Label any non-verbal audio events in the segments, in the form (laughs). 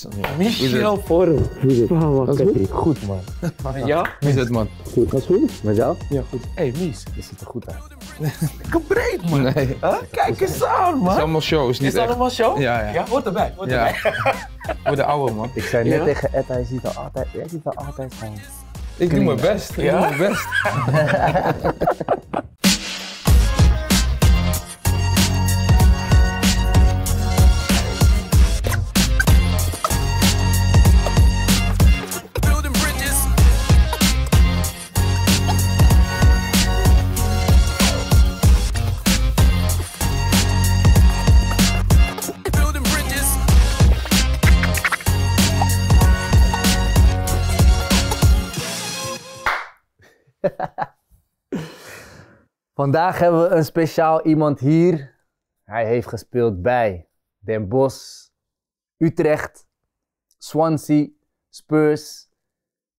zo. Michiel Hoe is het? goed? man. ja? Hoe is het, man? Goed, is goed? Met jou? Ja, goed. Hé, hey, Mies. Je ziet er goed uit. Lekker (laughs) breed, man. Nee. Kijk eens aan, man. Het is allemaal show, is niet Is allemaal show? Ja, ja. ja hoort erbij, hoort erbij. (laughs) Voor de oude, man. Ik zei net tegen Ed, hij ziet er altijd, jij ziet er altijd van. Ik doe mijn best, ik doe mijn best. (laughs) Vandaag hebben we een speciaal iemand hier. Hij heeft gespeeld bij Den Bosch, Utrecht, Swansea, Spurs.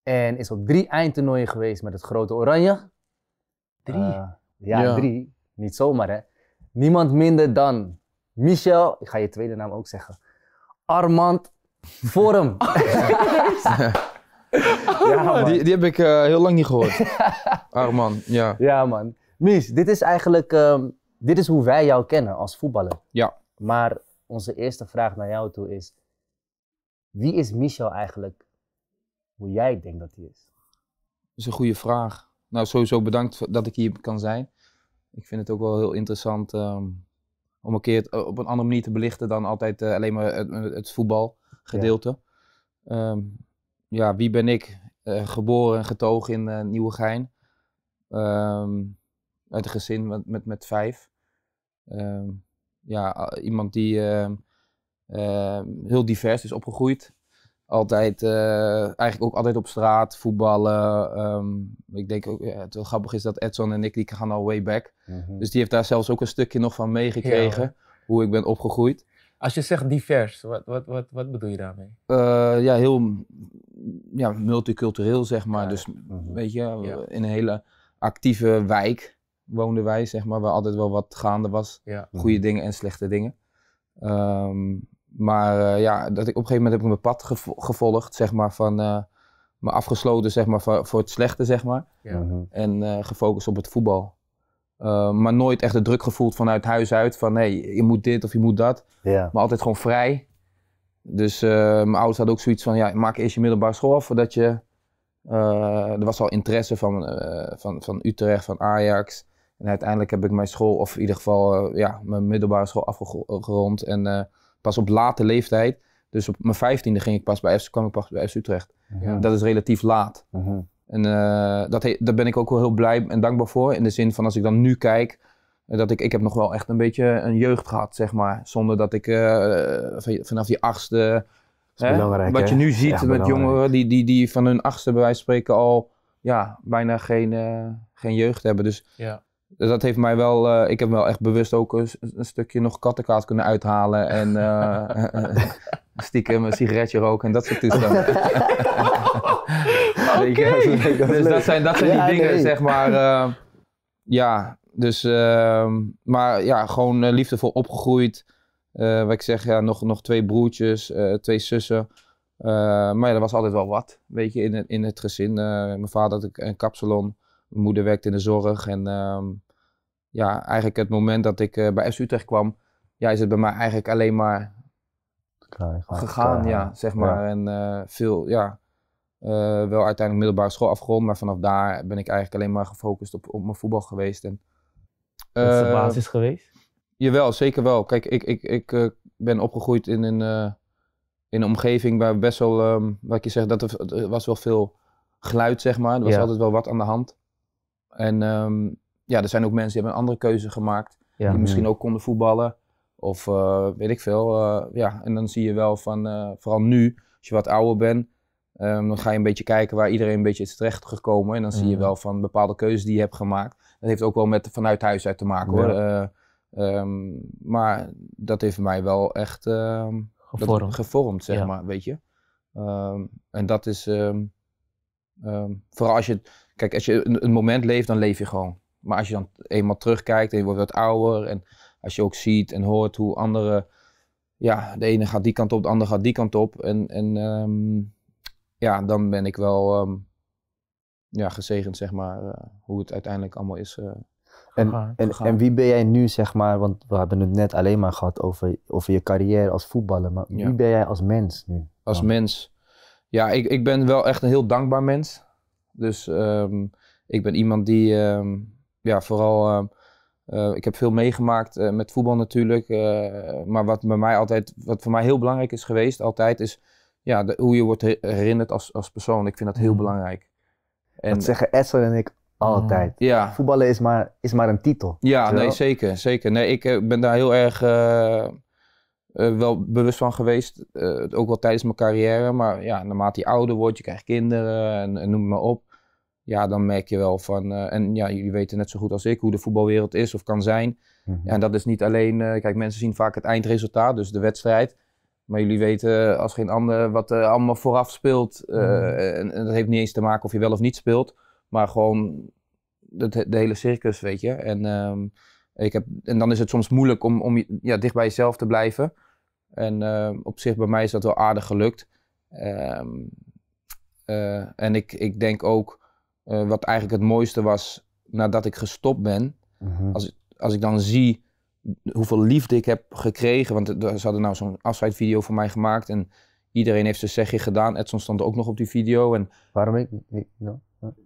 En is op drie eindtoernooien geweest met het grote Oranje. Drie? Eh, ja, drie. Niet zomaar hè. Niemand minder dan Michel, ik ga je tweede naam ook zeggen. Armand Vorm. (laughs) ja, die, die heb ik eh, heel lang niet gehoord. (laughs) Armand, ja. Ja, man. Mies, dit is eigenlijk ehm, dit is hoe wij jou kennen als voetballer. Ja. Maar onze eerste vraag naar jou toe is: wie is Michel eigenlijk hoe jij denkt dat hij is? Dat is een goede vraag. Nou, sowieso bedankt dat ik hier kan zijn. Ik vind het ook wel heel interessant ehm, om een keer eh, op een andere manier te belichten dan altijd eh, alleen maar het, het voetbalgedeelte. Ja. Ehm, ja. wie ben ik? Eh, geboren en getogen in uh, Nieuwegein. Um, uit een gezin met, met, met vijf. Ehm, ja, iemand die ehm, ehm, heel divers is opgegroeid. Altijd, eh, eigenlijk ook altijd op straat, voetballen. ik denk ook, ja, het wel grappig is dat Edson en ik, die gaan al way back. Mhm. Dus die heeft daar zelfs ook een stukje nog van meegekregen, hoe ik ben opgegroeid. Als je zegt divers, wat, wat, wat, wat bedoel je daarmee? Eh, ja, heel ja, multicultureel, zeg maar. dus mhm. weet je, in een hele actieve wijk woonden wij, zeg maar, waar altijd wel wat gaande was. Goede mhm. dingen en slechte dingen. Ehm, maar eh, ja, dat ik op een gegeven moment heb ik mijn pad gevolgd, zeg maar, van eh, me afgesloten, zeg maar, voor, het slechte, zeg maar. Ja. Mhm. En eh, gefocust op het voetbal. Ehm, maar nooit echt de druk gevoeld vanuit huis uit, van hé, je moet dit of je moet dat. Ja. Maar altijd gewoon vrij. Dus mijn ouders hadden ook zoiets van, ja, maak eerst je middelbare school af voordat je... er was al interesse van, van, van Utrecht, van Ajax. En uiteindelijk heb ik mijn school, of in ieder geval eh, ja, mijn middelbare school afgerond. En eh, pas op late leeftijd, dus op mijn vijftiende ging ik pas bij FC, kwam ik pas bij FC Utrecht. Mhm. Ja. Dat is relatief laat. Mhm. En eh, dat daar ben ik ook wel heel blij en dankbaar voor. In de zin van als ik dan nu kijk, dat ik, ik heb nog wel echt een beetje een jeugd gehad, zeg maar. Zonder dat ik vanaf die achtste. Hè, wat je nu ziet met jongeren die, die, die van hun achtste bij wijze van spreken al ja, bijna geen, geen jeugd hebben. Dus ja. Dus dat heeft mij wel, eh, ik heb wel echt bewust ook een, stukje nog kattenkaas kunnen uithalen en uh, (laughs) stiekem een sigaretje roken en dat soort toestanden. (laughs) dus dat, zijn, dat zijn die dingen, zeg maar. Eh, ja, dus, ehm, maar ja, gewoon liefdevol opgegroeid. wat ik zeg, ja, nog, nog twee broertjes, twee zussen. maar ja, er was altijd wel wat, weet je, in, in het gezin. mijn vader had een kapsalon mijn moeder werkte in de zorg. En ehm, ja, eigenlijk het moment dat ik eh, bij FC Utrecht kwam, ja, is het bij mij eigenlijk alleen maar gegaan, ja, zeg maar. En eh, veel, ja, eh, wel uiteindelijk middelbare school afgerond, maar vanaf daar ben ik eigenlijk alleen maar gefocust op, op mijn voetbal geweest. En, dat is de basis geweest? Jawel, zeker wel. Kijk, ik, ik, ik ben opgegroeid in, een in een omgeving waar best wel, ehm, wat je zegt, dat er, was wel veel geluid, zeg maar. Er was altijd wel wat aan de hand. En ehm, ja, er zijn ook mensen die hebben een andere keuze gemaakt. Die misschien ook konden voetballen. Of eh, weet ik veel. Eh, ja, en dan zie je wel van, eh, vooral nu, als je wat ouder bent, ehm, dan ga je een beetje kijken waar iedereen een beetje is terecht gekomen. En dan zie je wel van bepaalde keuzes die je hebt gemaakt. Dat heeft ook wel met vanuit huis uit te maken hoor. Ehm, maar dat heeft mij wel echt gevormd. Dat, gevormd, zeg maar, weet je. Ehm, en dat is, vooral als je, kijk, als je een moment leeft, dan leef je gewoon. Maar als je dan eenmaal terugkijkt en je wordt wat ouder en als je ook ziet en hoort hoe anderen, ja, de ene gaat die kant op, de andere gaat die kant op. En, en ehm, ja, dan ben ik wel ehm, ja, gezegend, zeg maar, eh, hoe het uiteindelijk allemaal is. Eh. en, en, en, wie ben jij nu, zeg maar, want we hebben het net alleen maar gehad over, over je carrière als voetballer, maar wie ben jij als mens nu? Als mens? Ja, ik, ik ben wel echt een heel dankbaar mens. Dus ehm, ik ben iemand die, ja, vooral, ehm, eh, ik heb veel meegemaakt eh, met voetbal natuurlijk. Eh, maar wat, bij mij altijd, wat voor mij heel belangrijk is geweest altijd, is ja, hoe je wordt herinnerd als, als persoon. Ik vind dat heel mm. belangrijk. En, dat zeggen Esther en ik altijd. Ja. Voetballen is maar, is maar een titel. Ja, nee, zeker. zeker. Nee, ik ben daar heel erg wel bewust van geweest. ook wel tijdens mijn carrière. Maar ja, naarmate je ouder wordt, je krijgt kinderen en, en noem maar op ja, dan merk je wel van, eh, en ja, jullie weten net zo goed als ik hoe de voetbalwereld is of kan zijn. Mhm. ja, en dat is niet alleen, eh, kijk, mensen zien vaak het eindresultaat, dus de wedstrijd. Maar jullie weten eh, als geen ander wat er allemaal vooraf speelt. Mhm. en, en, dat heeft niet eens te maken of je wel of niet speelt, maar gewoon het, de hele circus, weet je. En, ehm, ik heb, en dan is het soms moeilijk om, om ja, dicht bij jezelf te blijven. En op zich bij mij is dat wel aardig gelukt. Ehm, en ik, ik denk ook eh, wat eigenlijk het mooiste was nadat ik gestopt ben. Mhm. als, als ik dan zie hoeveel liefde ik heb gekregen. Want ze hadden nou zo'n afscheidvideo voor mij gemaakt. En iedereen heeft zijn zegje gedaan. Edson stond ook nog op die video. En... Waarom ik? Nou,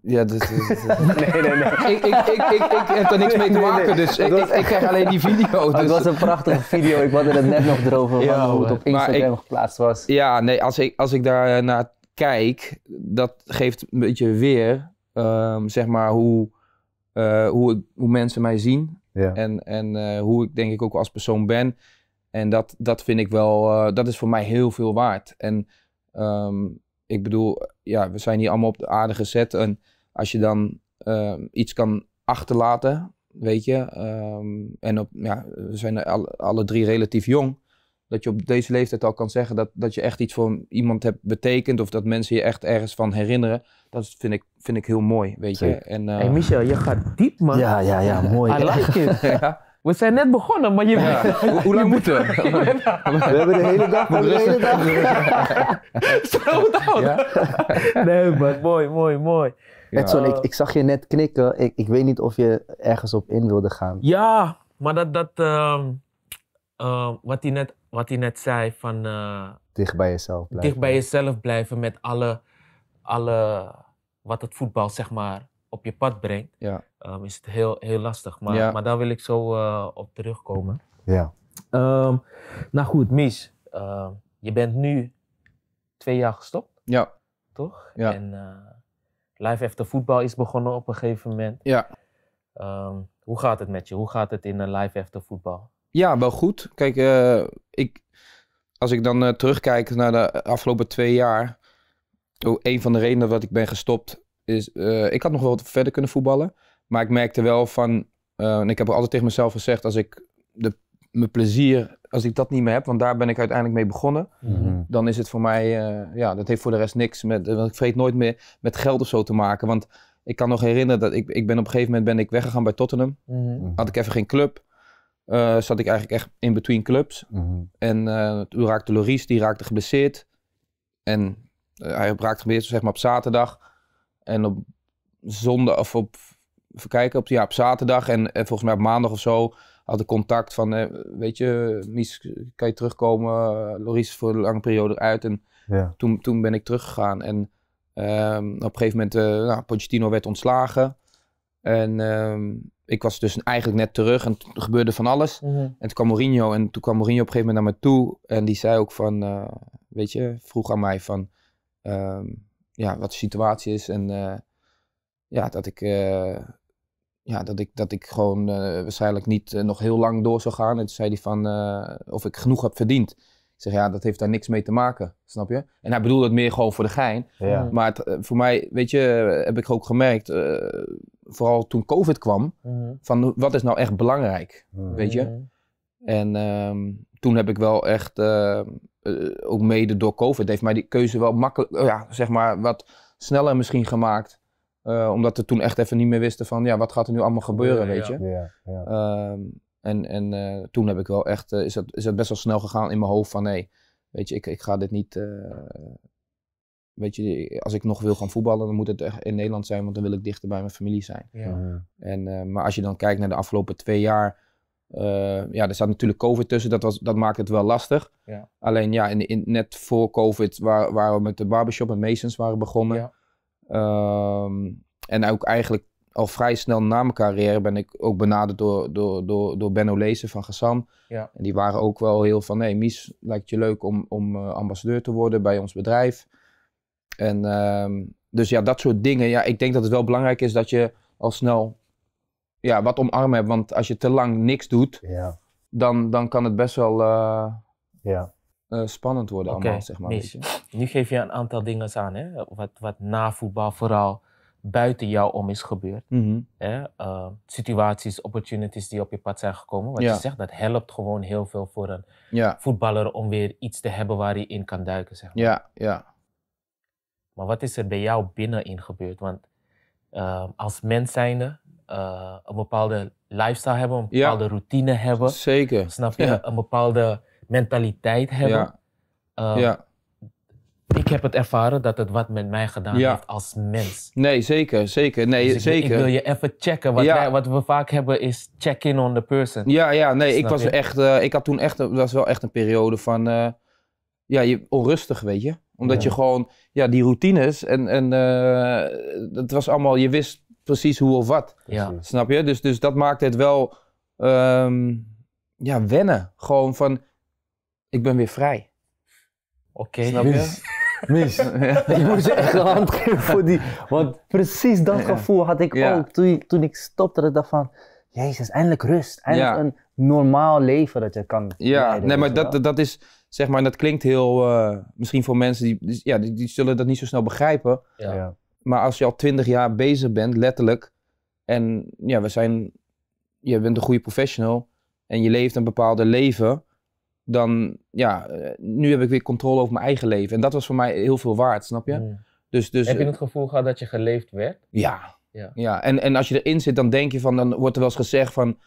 ja, dat, is. (laughs) nee, nee, nee. Ik, ik, ik, ik, heb er niks mee te maken, dus ik, ik, krijg alleen die video. Oh, het dus- was een prachtige video, ik had er net nog erover (laughs) ja, van hoe het op Instagram geplaatst was. Ja, nee, als ik, als ik daar naar kijk, dat geeft een beetje weer Ehm, zeg maar, hoe, eh, hoe, hoe mensen mij zien. En, en eh, hoe ik denk ik ook als persoon ben. En dat, dat vind ik wel, eh, dat is voor mij heel veel waard. En ehm, ik bedoel, ja, we zijn hier allemaal op de aarde gezet. En als je dan ehm, iets kan achterlaten, weet je. en op, ja, we zijn alle, alle drie relatief jong dat je op deze leeftijd al kan zeggen dat, dat je echt iets voor iemand hebt betekend. Of dat mensen je echt ergens van herinneren. Dat vind ik, vind ik heel mooi, weet je. En, eh, hey Michel, je gaat diep man. Ja, ja, ja, (laughs) mooi. I We zijn net begonnen, maar je... Ja. Hoe, lang (laughs) moeten we? (laughs) We hebben de hele dag, de hele dag. Slow down. Ja? Nee, maar mooi, mooi, mooi. Edson, ik, ik zag je net knikken. Ik, ik weet niet of je ergens op in wilde gaan. Ja, maar dat... dat ehm, ehm, wat hij net wat hij net zei van... Eh, dicht bij jezelf blijven. Dicht bij jezelf blijven met alle, alle wat het voetbal zeg maar op je pad brengt. Ja. Ehm, is het heel, heel lastig. Maar, maar daar wil ik zo eh, op terugkomen. Ja. Ehm, nou goed, Mies. Ehm, je bent nu twee jaar gestopt. Ja. Toch? Ja. En eh, Life After Voetbal is begonnen op een gegeven moment. Ja. hoe gaat het met je? Hoe gaat het in Life After Voetbal? Ja, wel goed. Kijk, eh, ik, als ik dan eh, terugkijk naar de afgelopen twee jaar. Oh, een van de redenen dat ik ben gestopt is. Eh, ik had nog wel wat verder kunnen voetballen. Maar ik merkte wel van. en ik heb altijd tegen mezelf gezegd: als ik de, mijn plezier. Als ik dat niet meer heb, want daar ben ik uiteindelijk mee begonnen. Mhm. Dan is het voor mij. ja, dat heeft voor de rest niks. Met, want ik vreet nooit meer met geld of zo te maken. Want ik kan nog herinneren dat ik, ik ben op een gegeven moment ben ik weggegaan bij Tottenham. Mhm. Had ik even geen club uh, zat ik eigenlijk echt in between clubs. Mhm. En eh, toen raakte Loris, die raakte geblesseerd. En eh, hij raakte geblesseerd zeg maar op zaterdag. En op zondag, of op, even kijken, op, ja, op zaterdag en, en volgens mij op maandag of zo had ik contact van, weet je, Mies, kan je terugkomen? Loris is voor een lange periode uit. En ja. toen, toen ben ik teruggegaan. En ehm, op een gegeven moment, nou, Pochettino werd ontslagen. En ehm, ik was dus eigenlijk net terug en toen gebeurde van alles. Mhm. En toen kwam Mourinho en toen kwam Mourinho op een gegeven moment naar me toe. En die zei ook van, eh, weet je, vroeg aan mij van, ehm, ja, wat de situatie is. En eh, ja, dat ik, eh, ja, dat ik, dat ik gewoon waarschijnlijk niet nog heel lang door zou gaan. En toen zei hij van, of ik genoeg heb verdiend. Ik zeg, ja, dat heeft daar niks mee te maken, snap je? En hij bedoelde het meer gewoon voor de gein. Maar het, eh, voor mij, weet je, heb ik ook gemerkt, eh, vooral toen COVID kwam, mhm. van wat is nou echt belangrijk, mhm. weet je? Mhm. En ehm, toen heb ik wel echt, eh, ook mede door COVID, heeft mij die keuze wel makkelijk, oh ja, zeg maar, wat sneller misschien gemaakt. omdat we toen echt even niet meer wisten van, ja, wat gaat er nu allemaal gebeuren, weet je? Ja, ehm, en, en eh, toen heb ik wel echt, eh, is, dat, is dat best wel snel gegaan in mijn hoofd van nee, weet je, ik, ik ga dit niet, eh, weet je, als ik nog wil gaan voetballen, dan moet het echt in Nederland zijn, want dan wil ik dichter bij mijn familie zijn. Ja. En, maar als je dan kijkt naar de afgelopen twee jaar, ja, er zat natuurlijk COVID tussen, dat, was, dat maakt het wel lastig. Ja. Alleen ja, in, in, net voor COVID waar, waren we met de barbershop en Masons waren begonnen. Ehm, en ook eigenlijk al vrij snel na mijn carrière ben ik ook benaderd door, door, door, door Benno Lezen van Gassan. Ja. En die waren ook wel heel van, nee Mies, lijkt je leuk om, om eh, ambassadeur te worden bij ons bedrijf. En ehm, dus ja, dat soort dingen. Ja, ik denk dat het wel belangrijk is dat je al snel ja, wat omarm hebt. Want als je te lang niks doet, ja. dan, dan kan het best wel eh, ja. Eh, spannend worden allemaal, zeg maar. Mies, nu geef je een aantal dingen aan, hè? Wat, wat na voetbal vooral buiten jou om is gebeurd. Mhm. Eh, situaties, opportunities die op je pad zijn gekomen. Wat je zegt, dat helpt gewoon heel veel voor een voetballer om weer iets te hebben waar hij in kan duiken. Zeg maar. Ja, ja. Maar wat is er bij jou binnenin gebeurd? Want ehm, als mens zijnde, uh, een bepaalde lifestyle hebben, een bepaalde routine hebben. Zeker. Snap je? Een bepaalde mentaliteit hebben. Ja. Eh, ik heb het ervaren dat het wat met mij gedaan heeft als mens. Nee, zeker, zeker. Nee, dus zeker. Ik wil je even checken. Wat, wij, wat we vaak hebben is check-in on the person. Ja, ja, nee, ik was echt, eh, ik had toen echt, dat was wel echt een periode van, eh, ja, je, onrustig, weet je. Omdat je gewoon, ja, die routines en, en uh, eh, het was allemaal, je wist precies hoe of wat. Snap je? Dus, dus dat maakt het wel, ehm, ja, wennen. Gewoon van, ik ben weer vrij. Oké. Snap je? (laughs) Mis, ik (laughs) je moest echt een hand geven voor die. Want precies dat gevoel had ik ook toen, ik stopte. Dat ik dacht van, jezus, eindelijk rust. Eindelijk een normaal leven dat je kan Ja, nee, maar dat, dat is, zeg maar, dat klinkt heel, eh, misschien voor mensen die, ja, die, die, zullen dat niet zo snel begrijpen. Ja. Maar als je al twintig jaar bezig bent, letterlijk, en ja, we zijn, je bent een goede professional en je leeft een bepaalde leven dan ja, eh, nu heb ik weer controle over mijn eigen leven. En dat was voor mij heel veel waard, snap je? Dus, dus, heb je eh, het gevoel gehad dat je geleefd werd? Ja. ja. ja. En, en als je erin zit, dan denk je van, dan wordt er wel eens gezegd van,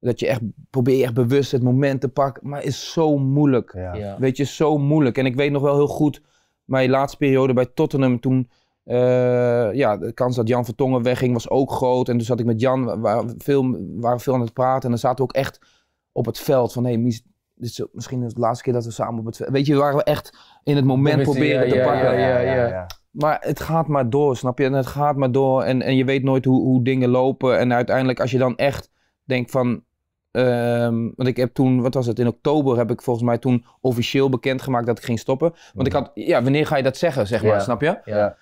dat je echt probeer je echt bewust het moment te pakken. Maar is zo moeilijk. Weet je, zo moeilijk. En ik weet nog wel heel goed, mijn laatste periode bij Tottenham toen. Eh, ja, de kans dat Jan Vertongen wegging was ook groot. En dus zat ik met Jan, waar, veel, waren veel aan het praten. En dan zaten we ook echt op het veld van, hé, hey, dit is misschien de laatste keer dat we samen op het Weet je, waar we echt in het moment proberen te ja, pakken. Ja, maar het gaat maar door, snap je? En het gaat maar door. En, en je weet nooit hoe, hoe dingen lopen. En uiteindelijk, als je dan echt denkt van. Ehm, want ik heb toen, wat was het? In oktober heb ik volgens mij toen officieel bekendgemaakt dat ik ging stoppen. Want ik had, ja, wanneer ga je dat zeggen, zeg maar, snap je? Ja.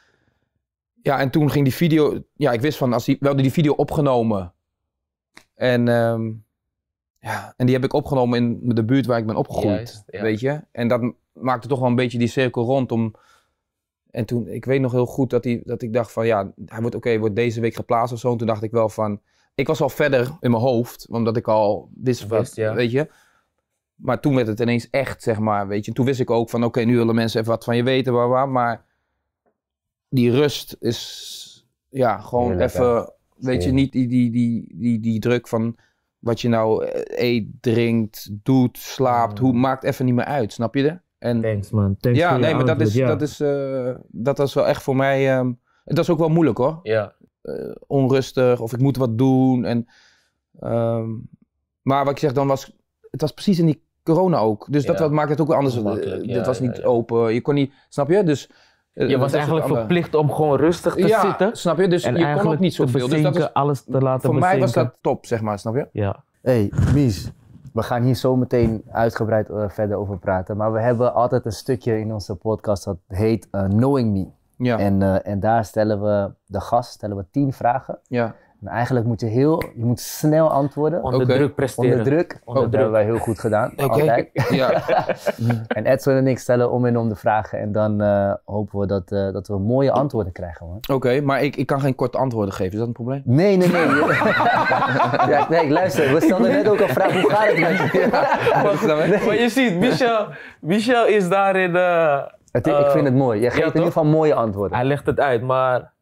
ja, en toen ging die video. Ja, ik wist van, als die, we hadden die video opgenomen. En. Ehm, ja, en die heb ik opgenomen in de buurt waar ik ben opgegroeid, weet je. En dat maakte toch wel een beetje die cirkel rond om... En toen, ik weet nog heel goed dat, die, dat ik dacht van ja, hij wordt oké, wordt deze week geplaatst of zo. toen dacht ik wel van, ik was al verder in mijn hoofd, omdat ik al wist wat, ja. weet je. Maar toen werd het ineens echt, zeg maar, weet je. En toen wist ik ook van, oké, nu willen mensen even wat van je weten, waar, Maar die rust is, ja, gewoon even, weet je, niet die, die, die, die, die druk van wat je nou eh, eet, drinkt, doet, slaapt, hoe, maakt even niet meer uit, snap je de? En, Thanks man. Thanks ja, nee, maar dat is, dat, is, eh, dat was wel echt voor mij. Um, dat is ook wel moeilijk hoor. Ja. Eh, onrustig of ik moet wat doen. En, ehm, maar wat ik zeg, dan was. Het was precies in die corona ook. Dus dat wat maakt het ook wel anders. Het was niet open. Je kon niet. Snap je? Dus eh, je was eigenlijk verplicht om gewoon rustig te ja, zitten. snap je? Dus je kon ook niet zoveel. Dus dat is, alles te laten Voor mij was dat top, zeg maar, snap je? Ja. hey, Mies. We gaan hier zo meteen uitgebreid eh, verder over praten. Maar we hebben altijd een stukje in onze podcast dat heet eh, Knowing Me. Ja. En, en daar stellen we de gast stellen we tien vragen. Ja eigenlijk moet je heel, je moet snel antwoorden. Onder druk presteren. Onder druk. Onder druk. hebben wij heel goed gedaan. Okay. Ja. (laughs) en Edson en ik stellen om en om de vragen. En dan eh, hopen we dat, eh, dat we mooie antwoorden krijgen. Oké, maar ik, ik kan geen korte antwoorden geven. Is dat een probleem? Nee, nee, nee. (laughs) ja, nee, luister. We stelden net ook een vraag. Hoe gaat het met je? (laughs) Ja. Maar je ziet, Michel, Michel is daarin... Eh, het, ik vind het mooi. Je geeft in ieder geval mooie antwoorden. Hij legt het uit, maar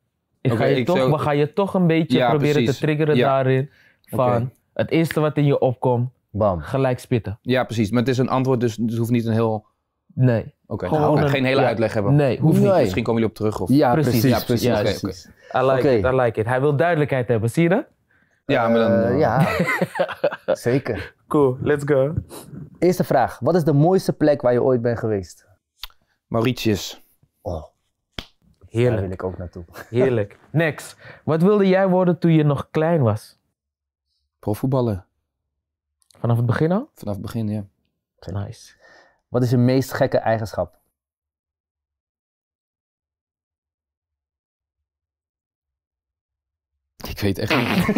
ik ga je ik toch, We gaan je toch een beetje proberen te triggeren daarin. Van het eerste wat in je opkomt, Bam. gelijk spitten. Ja, precies. Maar het is een antwoord, dus het hoeft niet een heel... Nee. Oké, nou, nou, geen hele uitleg hebben. Nee, hoeft niet. Misschien komen jullie op terug. Of... Ja, precies. precies. Ja, precies. Ja, I, like it, Hij wil duidelijkheid hebben, zie je dat? Ja, maar dan... Eh, ja, (laughs) zeker. Cool, let's go. Eerste vraag. Wat is de mooiste plek waar je ooit bent geweest? Mauritius. Oh. Heerlijk. Daar ik ook naartoe. (laughs) Heerlijk. Next. Wat wilde jij worden toen je nog klein was? Profvoetballer. Vanaf het begin al? Vanaf het begin, ja. Nice. Wat is je meest gekke eigenschap? Ik weet echt niet.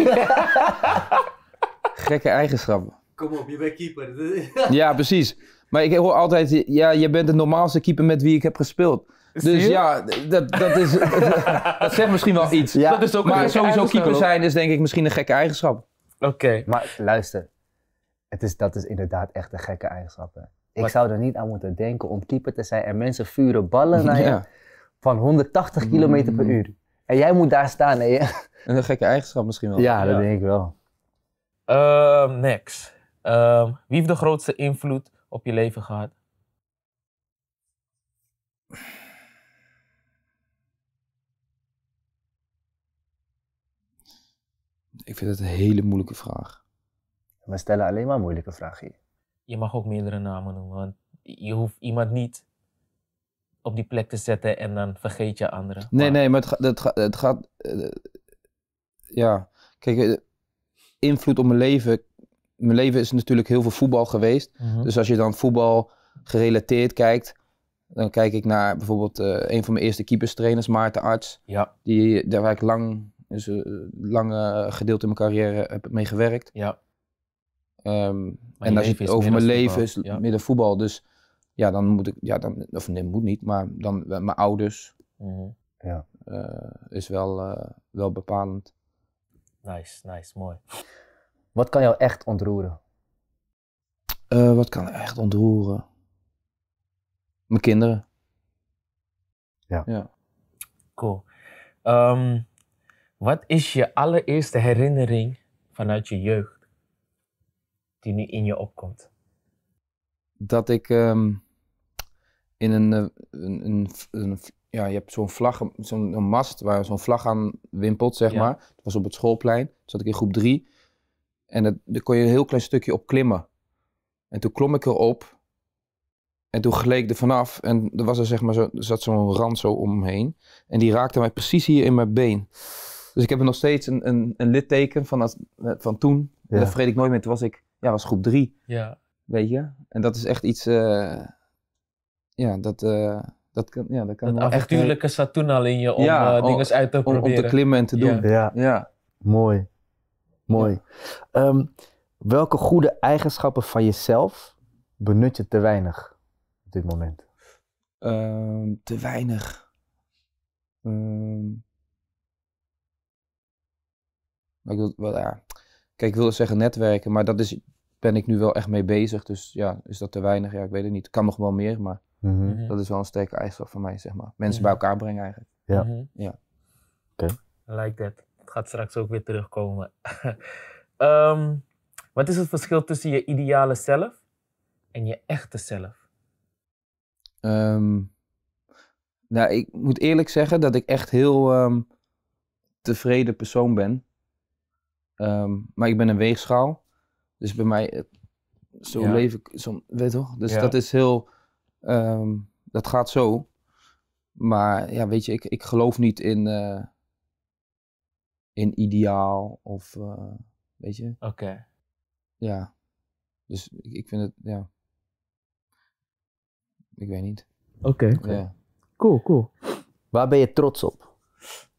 (laughs) gekke eigenschappen. Kom op, je bent keeper. ja, precies. Maar ik hoor altijd, ja, je bent de normaalste keeper met wie ik heb gespeeld. Dus ja, dat, dat, is, (laughs) dat zegt misschien wel iets. Ja. Dat is ook maar sowieso keeper zijn is denk ik misschien een gekke eigenschap. Oké. Maar luister, het is, dat is inderdaad echt een gekke eigenschap. Hè. Ik zou er niet aan moeten denken om keeper te zijn en mensen vuren ballen naar (laughs) je van 180 mm. km per uur. En jij moet daar staan. (laughs) Een gekke eigenschap misschien wel. Ja, dat denk ik wel. Uh, ehm, next. Ehm, wie heeft de grootste invloed op je leven gehad? Ik vind het een hele moeilijke vraag. We stellen alleen maar moeilijke vragen hier. Je mag ook meerdere namen noemen, want je hoeft iemand niet op die plek te zetten en dan vergeet je anderen. Nee, nee, maar het, het, het gaat. Eh, ja, kijk, eh, invloed op mijn leven. Mijn leven is natuurlijk heel veel voetbal geweest. Mhm. Dus als je dan voetbal gerelateerd kijkt, dan kijk ik naar bijvoorbeeld eh, een van mijn eerste keeperstrainers, Maarten Arts. Ja. Die, daar waar ik lang dus een eh, lange eh, gedeelte in mijn carrière heb ik mee gewerkt. Ja. Um, en over mijn leven is ja. midden voetbal. Dus ja, dan moet ik, ja, dan, of nee, moet niet, maar dan eh, mijn ouders. Mhm. ja. is wel, wel bepalend. Nice, nice, mooi. Wat kan jou echt ontroeren? wat kan echt ontroeren? Mijn kinderen. Ja. ja. Cool. Um, wat is je allereerste herinnering vanuit je jeugd die nu in je opkomt? Dat ik ehm, in eh, een, een, een, ja, je hebt zo'n vlag, zo'n mast waar zo'n vlag aan wimpelt, zeg maar. Dat was op het schoolplein, toen zat ik in groep drie. En het, daar kon je een heel klein stukje op klimmen. En toen klom ik erop en toen gleek ik er vanaf en er, was er, zeg maar zo, zat zo'n rand zo omheen. En die raakte mij precies hier in mijn been. Dus ik heb nog steeds een, een, een litteken van, van toen. Ja. Dat vergeet ik nooit meer. Toen was ik, ja, was groep drie. Ja. Weet je? En dat is echt iets, eh, ja, dat, uh, dat kan, ja, dat kan echt... toen al in je eh, om dingen uit te proberen. Om te klimmen en te doen. Ja. ja. Mooi. Mooi. Ehm, welke goede eigenschappen van jezelf benut je te weinig op dit moment? Ehm, te weinig. Um, ik wil wel, ja. Kijk, ik wilde zeggen netwerken, maar dat is, ben ik nu wel echt mee bezig. Dus ja, is dat te weinig? Ja, ik weet het niet. Kan nog wel meer, maar mhm. Mhm. dat is wel een sterke eigenschap van mij, zeg maar. Mensen mhm. bij elkaar brengen eigenlijk. Ja. ja. Oké. Okay. Like that. Het gaat straks ook weer terugkomen. (laughs) Ehm, wat is het verschil tussen je ideale zelf en je echte zelf? Ehm, nou, ik moet eerlijk zeggen dat ik echt heel ehm, tevreden persoon ben. Ehm, maar ik ben een weegschaal. Dus bij mij, zo leef ik, zo, weet toch? Dus dat is heel, ehm, dat gaat zo. Maar ja, weet je, ik, ik geloof niet in, eh, in ideaal of, eh, weet je. Oké. Ja. Dus ik, ik, vind het, ja. Ik weet niet. Oké. ja. Cool, cool. Waar ben je trots op?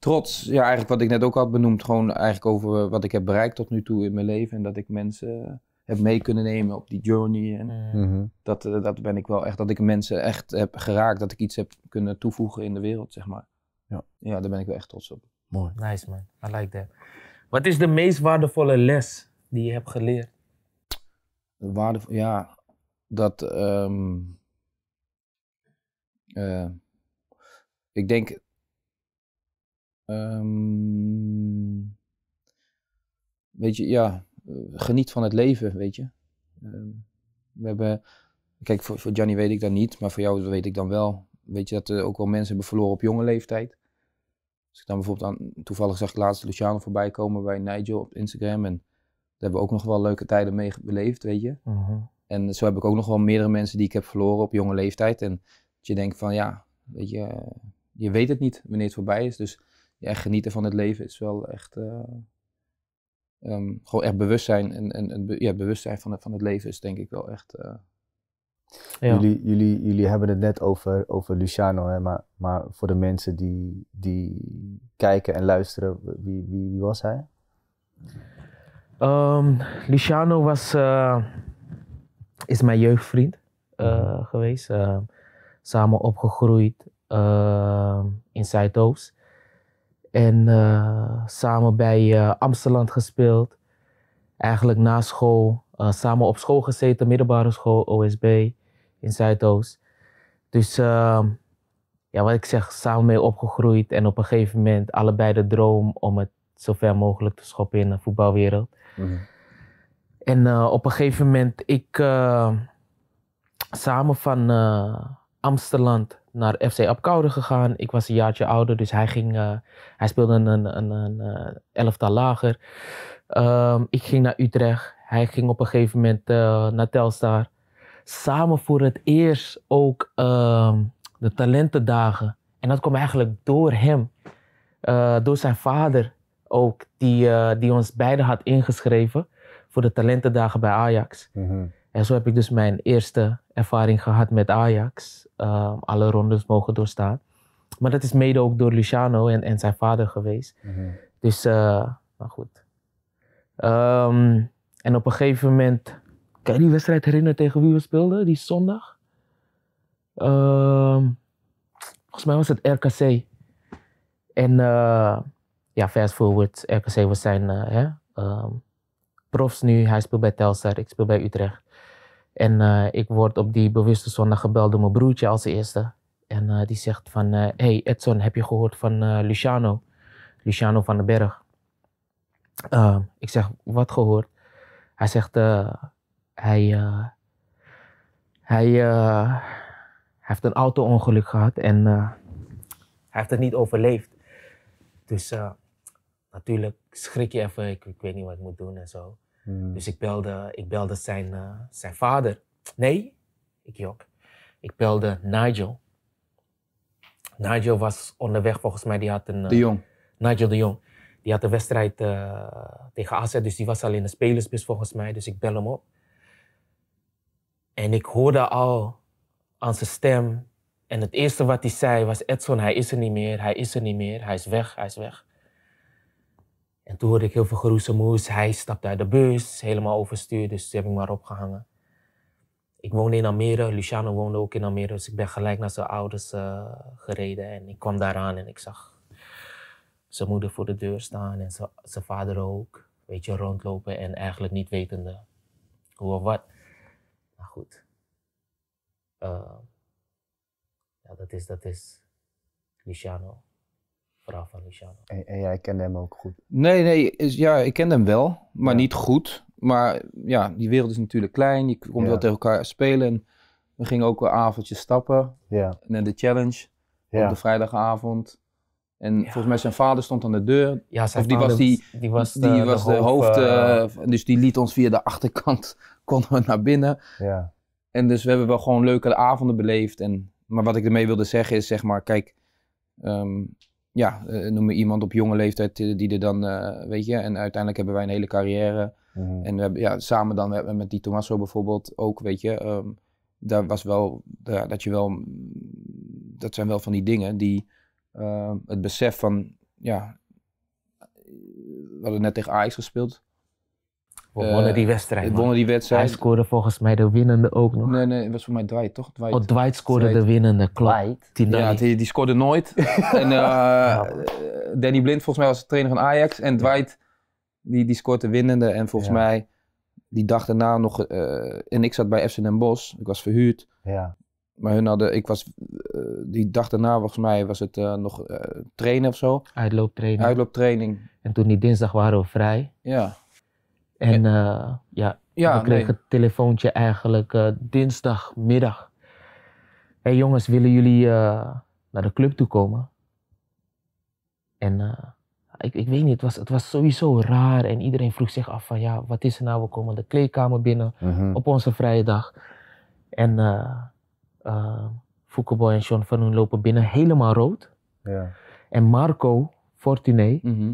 trots, ja, eigenlijk wat ik net ook had benoemd, gewoon eigenlijk over wat ik heb bereikt tot nu toe in mijn leven en dat ik mensen eh, heb mee kunnen nemen op die journey. En mm. mhm. dat, eh, dat ben ik wel echt, dat ik mensen echt heb geraakt, dat ik iets heb kunnen toevoegen in de wereld, zeg maar. Ja, ja daar ben ik wel echt trots op. Mooi. Nice man, I like that. Wat is de meest waardevolle les die je hebt geleerd? Waardevol, ja, dat. Ehm, eh, ik denk Ehm, weet je, ja, eh, geniet van het leven, weet je. Ehm, we hebben, kijk, voor, voor weet ik dat niet, maar voor jou weet ik dan wel. Weet je dat er ook wel mensen hebben verloren op jonge leeftijd. Als ik dan bijvoorbeeld aan, toevallig zag ik laatst Luciano voorbij komen bij Nigel op Instagram. En daar hebben we ook nog wel leuke tijden mee beleefd, weet je. Mhm. En zo heb ik ook nog wel meerdere mensen die ik heb verloren op jonge leeftijd. En dat je denkt van ja, weet je, eh, je weet het niet wanneer het voorbij is. Dus ja, genieten van het leven is wel echt. Eh, ehm, gewoon echt bewustzijn. En, en, en ja, bewustzijn van het, van het leven is denk ik wel echt. Eh, jullie, jullie, jullie hebben het net over, over Luciano, hè, maar, maar voor de mensen die, die kijken en luisteren, wie, wie, wie was hij? Ehm, Luciano was, eh, is mijn jeugdvriend mhm. geweest. samen opgegroeid ehm, in Zuidoost. En eh, samen bij uh, Amsterdam gespeeld. Eigenlijk na school. Eh, samen op school gezeten, middelbare school, OSB in Zuidoost. Dus ehm, ja, wat ik zeg, samen mee opgegroeid. En op een gegeven moment allebei de droom om het zo ver mogelijk te schoppen in de voetbalwereld. Mhm. En op een gegeven moment, ik samen van Amsterdam naar FC Apkoude gegaan. Ik was een jaartje ouder, dus hij, ging, eh, hij speelde een, een, een, eh, elftal lager. Ehm, ik ging naar Utrecht. Hij ging op een gegeven moment eh, naar Telstar. Samen voor het eerst ook ehm, de talentendagen. En dat kwam eigenlijk door hem. door zijn vader ook, die, die ons beiden had ingeschreven voor de talentendagen bij Ajax. Mm en zo heb ik dus mijn eerste ervaring gehad met Ajax. Ehm, alle rondes mogen doorstaan. Maar dat is mede ook door Luciano en, en zijn vader geweest. Mhm. Dus, uh, nou goed. Ehm, en op een gegeven moment... Kan je die wedstrijd herinneren tegen wie we speelden? Die zondag? Ehm, volgens mij was het RKC. En eh, ja, fast forward. RKC was zijn eh, hè, profs nu. Hij speelt bij Telstar, ik speel bij Utrecht. En eh, ik word op die bewuste zondag gebeld door mijn broertje als eerste. En eh, die zegt van, eh, hey Edson, heb je gehoord van Luciano? Luciano van den Berg. ik zeg, wat gehoord? Hij zegt, hij, hij heeft een auto-ongeluk gehad en hij heeft het niet overleefd. Dus natuurlijk schrik je even, ik, ik weet niet wat ik moet doen en zo. Hmm. Dus ik belde, ik belde zijn, eh, zijn vader. Nee, ik jok. Ik belde Nigel. Nigel was onderweg, volgens mij, die had een... de Jong. Eh, Nigel de Jong. Die had de wedstrijd eh, tegen AZ, dus die was al in de spelersbus volgens mij. Dus ik bel hem op. En ik hoorde al aan zijn stem. En het eerste wat hij zei was, Edson, hij is er niet meer, hij is er niet meer, hij is weg, hij is weg. En toen hoorde ik heel veel geroezemoes. Hij stapte uit de bus, helemaal overstuur, dus toen heb ik maar opgehangen. Ik woonde in Almere, Luciano woonde ook in Almere, dus ik ben gelijk naar zijn ouders eh, gereden. En ik kwam daar aan en ik zag zijn moeder voor de deur staan en zijn vader ook. Een beetje rondlopen en eigenlijk niet wetende hoe of wat. Maar goed. Eh, ja, dat is, dat is Luciano. En, jij kende hem ook goed? Nee, nee, ja, ik kende hem wel, maar niet goed. Maar ja, die wereld is natuurlijk klein. Je komt wel tegen elkaar spelen. we gingen ook wel avondje stappen. Ja. En de challenge op de vrijdagavond. En volgens mij zijn vader stond aan de deur. Ja, of die was, die, die was de, die was de, hoofd. Eh, eh, dus die liet ons via de (laughs) achterkant konden we naar binnen. Ja. En dus we hebben wel gewoon leuke avonden beleefd. En, maar wat ik ermee wilde zeggen is, zeg maar, kijk, ehm, ja, uh, noem me iemand op jonge leeftijd eh, die er dan, eh, weet je, en uiteindelijk hebben wij een hele carrière. Mhm. En we hebben, ja, samen dan we met die Tommaso bijvoorbeeld ook, weet je, um, daar was wel, dat je wel, mm, dat zijn wel van die dingen die ehm, het besef van, ja, we hadden net tegen Ajax gespeeld. We wonnen die eh, wedstrijd. We wonnen die wedstrijd. Hij scoorde volgens mij de winnende ook nog. Nee, nee, het was voor mij Dwight, toch? Dwight. Oh, Dwight scoorde de winnende, klopt. Ja, die, scoorde nooit. (laughs) en eh, eh, Danny Blind, volgens mij, was de trainer van Ajax. En Dwight, die, die scoorde de winnende. En volgens mij, die dag daarna nog... en ik zat bij FC Den Bosch. Ik was verhuurd. Ja. Maar hun hadden, ik was, die dag daarna volgens mij was het nog uh, trainen of zo. Uitlooptraining. Uitlooptraining. En toen die dinsdag waren we vrij. Ja. En uh, ja, we kregen het telefoontje eigenlijk eh, dinsdagmiddag. Hé hey jongens, willen jullie eh, naar de club toe komen? En ik, ik weet niet, het was, het was sowieso raar. En iedereen vroeg zich af van ja, wat is er nou? We komen de kleedkamer binnen mhm. op onze vrije dag. En uh, Foucault en Sean van hun lopen binnen helemaal rood. Ja. En Marco Fortuné, mhm.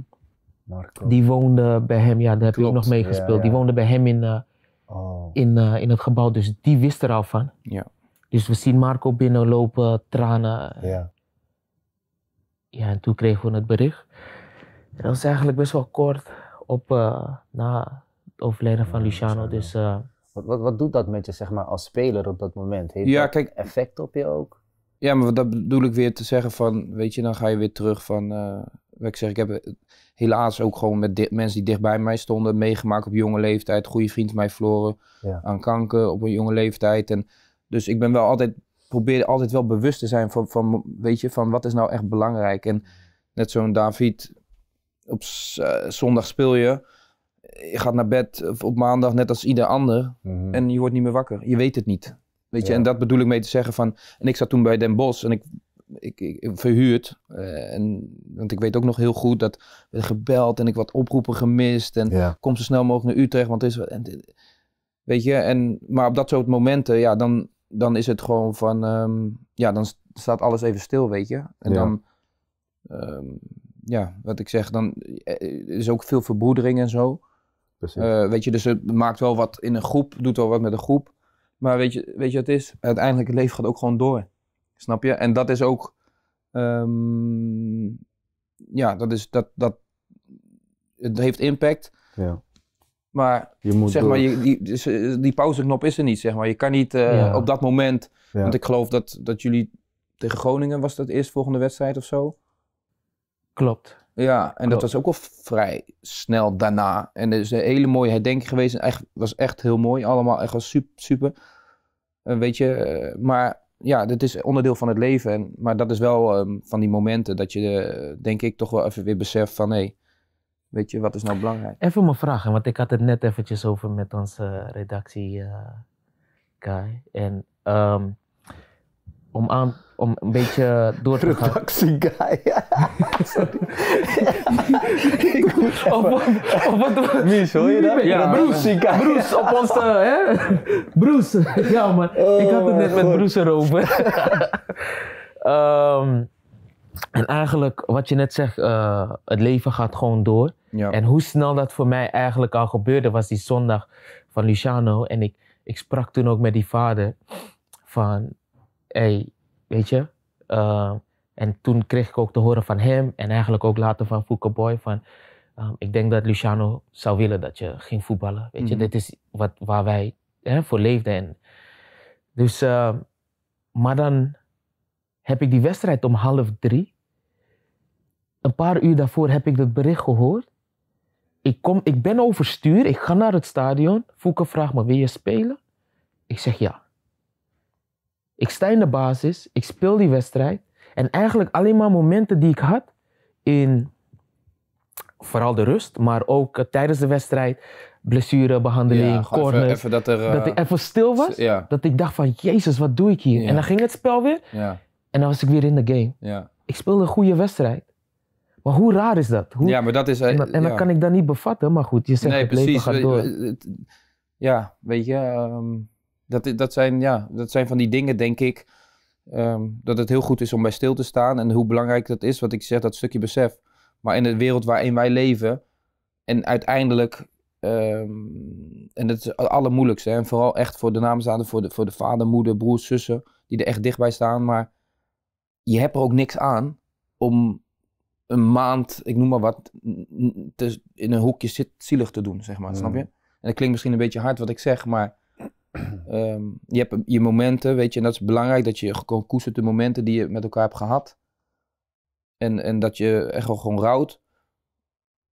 Marco. Die woonde bij hem, ja, daar heb Klopt. ik ook nog meegespeeld. Ja, Die woonde bij hem in, eh, oh. in, eh, in het gebouw, dus die wist er al van. Ja. Dus we zien Marco binnenlopen, tranen. Ja. Ja, en toen kregen we het bericht. En dat was eigenlijk best wel kort op, eh, na het overlijden van Luciano. Dus, wat, wat, wat doet dat met je, zeg maar, als speler op dat moment? Heeft ja, dat kijk, effect op je ook? Ja, maar dat bedoel ik weer te zeggen van, weet je, dan ga je weer terug van wat ik zeg, ik heb eh, helaas ook gewoon met mensen die dichtbij mij stonden meegemaakt op jonge leeftijd. Goede vriend mij verloren aan kanker op een jonge leeftijd. En dus ik ben wel altijd, probeer altijd wel bewust te zijn van, van, weet je, van wat is nou echt belangrijk. En net zo'n David, op eh, zondag speel je. Je gaat naar bed eh, op maandag net als ieder ander. Mhm. En je wordt niet meer wakker. Je weet het niet. Weet je, en dat bedoel ik mee te zeggen van. En ik zat toen bij Den Bos en ik ik, ik, verhuurd. Eh, en, want ik weet ook nog heel goed dat we gebeld en ik wat oproepen gemist. En kom zo snel mogelijk naar Utrecht, want het is En, weet je, en, maar op dat soort momenten, ja, dan, dan is het gewoon van. Ehm, ja, dan staat alles even stil, weet je. En dan. Ehm, ja, wat ik zeg, dan eh, eh, is ook veel verbroedering en zo. weet je, dus het maakt wel wat in een groep, doet wel wat met een groep. Maar weet je, weet je wat het is? Uiteindelijk, het leven gaat ook gewoon door. Snap je? En dat is ook. Ehm, ja, dat is dat, dat. Het heeft impact. Ja. Maar, je moet zeg maar je, die, dus, eh, die pauzeknop is er niet. Zeg maar. Je kan niet eh, op dat moment. Want ik geloof dat, dat jullie tegen Groningen was dat eerst volgende wedstrijd of zo. Klopt. Ja, en dat was ook al vrij snel daarna. En er is een hele mooie herdenking geweest. Het echt, was echt heel mooi. Allemaal echt was super. super. Eh, weet je, maar ja, dat is onderdeel van het leven. En, maar dat is wel ehm, van die momenten dat je, eh, denk ik, toch wel even weer beseft van hé, weet je, wat is nou belangrijk? Even mijn vraag, want ik had het net eventjes over met onze redactie, uh, Kai. En ehm, om, aan, om een beetje door te gaan. Taxi guy. (laughs) Sorry. (laughs) of, wat? Mies, hoor je dat? Ja, Bruce, Bruce op ons, eh, hè? (laughs) Bruce. Ja, man. Oh, ik had het net met Bruce erover. Ehm, en eigenlijk, wat je net zegt, eh, het leven gaat gewoon door. En hoe snel dat voor mij eigenlijk al gebeurde, was die zondag van Luciano. En ik, ik sprak toen ook met die vader van hey, weet je. Eh, en toen kreeg ik ook te horen van hem en eigenlijk ook later van Fouke Boy van... Ehm, ik denk dat Luciano zou willen dat je ging voetballen. Weet je, mhm. dit is wat, waar wij hè, voor leefden. dus, ehm, maar dan heb ik die wedstrijd om half drie. Een paar uur daarvoor heb ik dat bericht gehoord. Ik, kom, ik ben overstuur, ik ga naar het stadion. Fouke vraagt me, wil je spelen? Ik zeg ja. Ik sta in de basis, ik speel die wedstrijd. En eigenlijk alleen maar momenten die ik had in vooral de rust, maar ook eh, tijdens de wedstrijd, blessurebehandeling, ja, corners. even dat, er, dat ik eh, even stil was. Dat ik dacht van, jezus, wat doe ik hier? En dan ging het spel weer. En dan was ik weer in de game. Ik speelde een goede wedstrijd. Maar hoe raar is dat? Hoe, ja, maar dat is... en eh, dan kan ik dat niet bevatten, maar goed, je zegt nee, het precies, leven gaat door. Ja, weet je... Ehm, dat, dat, zijn, ja, dat zijn van die dingen, denk ik, ehm, dat het heel goed is om bij stil te staan. En hoe belangrijk dat is, wat ik zeg, dat stukje besef. Maar in de wereld waarin wij leven, en uiteindelijk, ehm, en dat is het allermoeilijkste, en vooral echt voor de naamstaanden, voor de, voor de vader, moeder, broers, zussen, die er echt dichtbij staan. Maar je hebt er ook niks aan om een maand, ik noem maar wat, te, in een hoekje zit, zielig te doen, zeg maar. Snap mm. je? En dat klinkt misschien een beetje hard wat ik zeg, maar (clears throat) Ehm, je hebt je momenten, weet je, en dat is belangrijk dat je gewoon koestert de momenten die je met elkaar hebt gehad. En, en dat je echt wel gewoon rouwt.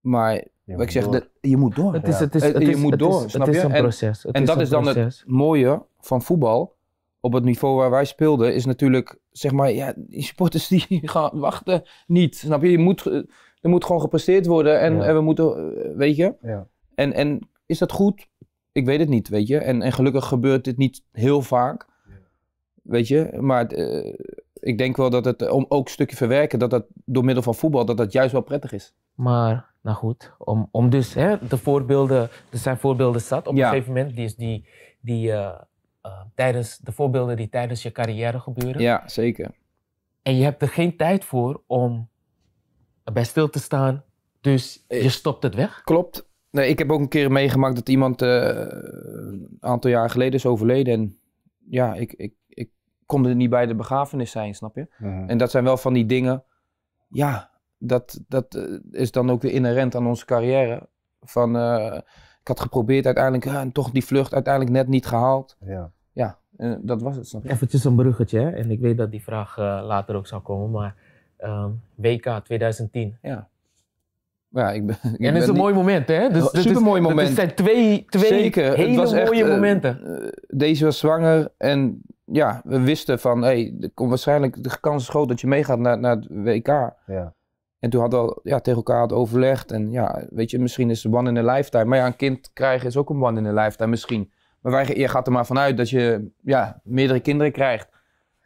Maar je ik zeg, je moet door. Het is, het is, eh, het is, je moet door, is, Een en, proces. en dat is dan het mooie van voetbal. Op het niveau waar wij speelden is natuurlijk, zeg maar, ja, die sporters die (laughs) gaan wachten niet. Snap je? je moet, er moet gewoon gepresteerd worden en, en we moeten, eh, weet je. Ja. En, en is dat goed? ik weet het niet, weet je. En, en gelukkig gebeurt dit niet heel vaak, weet je. Maar eh, ik denk wel dat het, eh, om ook een stukje verwerken, dat dat door middel van voetbal, dat dat juist wel prettig is. Maar, nou goed, om, om dus hè, de voorbeelden, er zijn voorbeelden zat op een gegeven moment, die, die, die eh, tijdens, de voorbeelden die tijdens je carrière gebeuren. Ja, zeker. En je hebt er geen tijd voor om bij stil te staan, dus je stopt het weg. Klopt. Nee, ik heb ook een keer meegemaakt dat iemand eh, een aantal jaar geleden is overleden. En ja, ik, ik, ik kon er niet bij de begrafenis zijn, snap je? En dat zijn wel van die dingen. Ja, dat, dat eh, is dan ook weer inherent aan onze carrière. Van, eh, ik had geprobeerd uiteindelijk, en toch die vlucht uiteindelijk net niet gehaald. Ja, ja dat was het, snap je? Eventjes een bruggetje, hè? en ik weet dat die vraag later ook zou komen, maar ehm, WK 2010. Ja ja, ik ben, (laughs) en het is een mooi moment, hè? Dus oh, super mooi moment. het zijn twee, twee hele mooie echt, momenten. Eh, deze was zwanger en ja, we wisten van... hey, komt waarschijnlijk de kans is groot dat je meegaat naar, naar het WK. Ja. En toen hadden we ja, tegen elkaar overlegd. En ja, weet je, misschien is het one in a lifetime. Maar ja, een kind krijgen is ook een one in a lifetime misschien. Maar wij, je gaat er maar vanuit dat je ja, meerdere kinderen krijgt.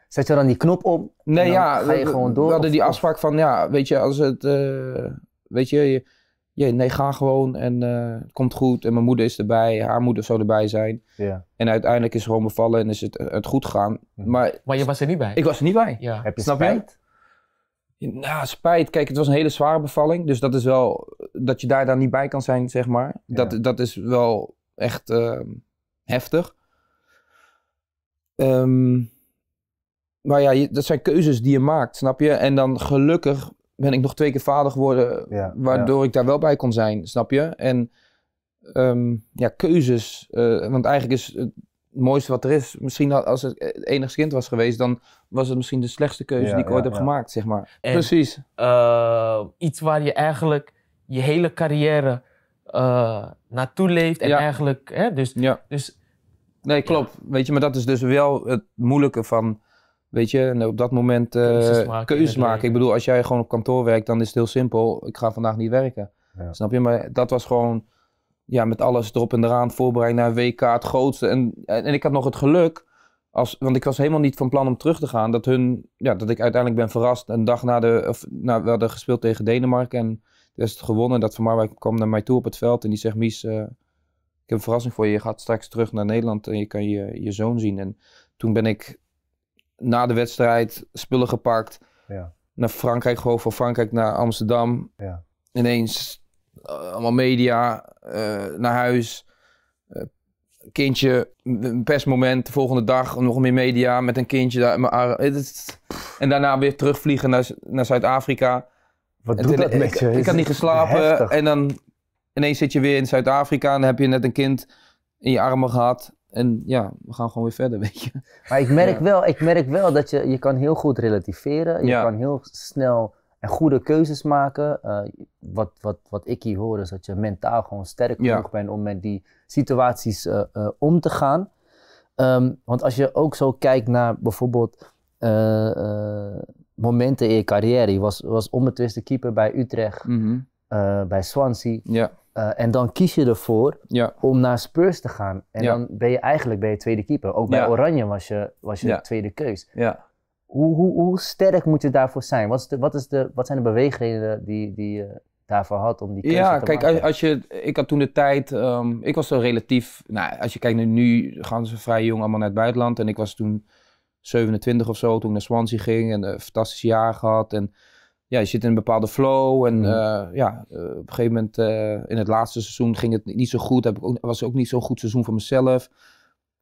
Zet je dan die knop op? Nee, ja, ga je we, gewoon door. We hadden die afspraak van, ja, weet je, als het... Eh, weet je, je, nee, ga gewoon en eh, het komt goed. En mijn moeder is erbij, haar moeder zou erbij zijn. Ja. En uiteindelijk is ze gewoon bevallen en is het, het goed gegaan. Mhm. Maar, maar je was er niet bij? Ik was er niet bij. Ja. Heb je Snap spijt? Je? Nou, spijt. Kijk, het was een hele zware bevalling. Dus dat is wel, dat je daar dan niet bij kan zijn, zeg maar. Dat, dat is wel echt ehm, heftig. Ehm, maar ja, je, dat zijn keuzes die je maakt, snap je? En dan gelukkig ben ik nog twee keer vader geworden, waardoor ik daar wel bij kon zijn, snap je? En ehm, ja, keuzes. Eh, want eigenlijk is het mooiste wat er is. Misschien als het enigst kind was geweest, dan was het misschien de slechtste keuze die ik ooit heb gemaakt, zeg maar. Precies. Eh, iets waar je eigenlijk je hele carrière eh, naartoe leeft en eigenlijk, hè, dus, dus. Nee, klopt. Weet je, maar dat is dus wel het moeilijke van Weet je, en op dat moment eh, keuzes maken. Ik bedoel, als jij gewoon op kantoor werkt, dan is het heel simpel. Ik ga vandaag niet werken. Snap je? Maar dat was gewoon, ja, met alles erop en eraan, voorbereid naar WK, het grootste. En, en ik had nog het geluk, als, want ik was helemaal niet van plan om terug te gaan, dat, hun, ja, dat ik uiteindelijk ben verrast. Een dag na de, of, nou, we hadden gespeeld tegen Denemarken en is het gewonnen. Dat Van Marwijk kwam naar mij toe op het veld en die zegt, Mies, eh, ik heb een verrassing voor je. Je gaat straks terug naar Nederland en je kan je, je zoon zien. En toen ben ik na de wedstrijd spullen gepakt. Ja. Naar Frankrijk, gewoon van Frankrijk naar Amsterdam. Ja. Ineens eh, allemaal media, eh, naar huis. Eh, kindje, een persmoment, de volgende dag nog meer media met een kindje. Daar, en daarna weer terugvliegen naar, naar Zuid-Afrika. Wat doet dat ik, met je? Ik, ik had niet geslapen en dan ineens zit je weer in Zuid-Afrika en dan heb je net een kind in je armen gehad. En ja, we gaan gewoon weer verder, (laughs) weet je. Maar ik merk, wel, ik merk wel dat je, je kan heel goed relativeren. Je kan heel snel en goede keuzes maken. Eh, wat, wat, wat ik hier hoor is dat je mentaal gewoon sterk genoeg bent om met die situaties eh, eh, om te gaan. Ehm, want als je ook zo kijkt naar bijvoorbeeld momenten in je carrière. Je was, was onbetwiste keeper bij Utrecht, mhm. bij Swansea. Ja. Eh, en dan kies je ervoor om naar Spurs te gaan. En dan ben je eigenlijk ben je tweede keeper. Ook bij Oranje was je, was je tweede keus. Hoe, hoe, hoe sterk moet je daarvoor zijn? Wat, is de, wat, is de, wat zijn de beweegredenen die, die je daarvoor had om die keuze ja, te kijk, maken? Ja, als, kijk, ik had toen de tijd... Ehm, ik was zo relatief... Nou, als je kijkt naar nu, gaan ze vrij jong allemaal naar het buitenland. En ik was toen 27 of zo toen ik naar Swansea ging. En een fantastisch jaar gehad. En ja, je zit in een bepaalde flow. En mhm. eh, ja, eh, op een gegeven moment eh, in het laatste seizoen ging het niet zo goed. Heb ik ook, was ook niet zo'n goed seizoen voor mezelf.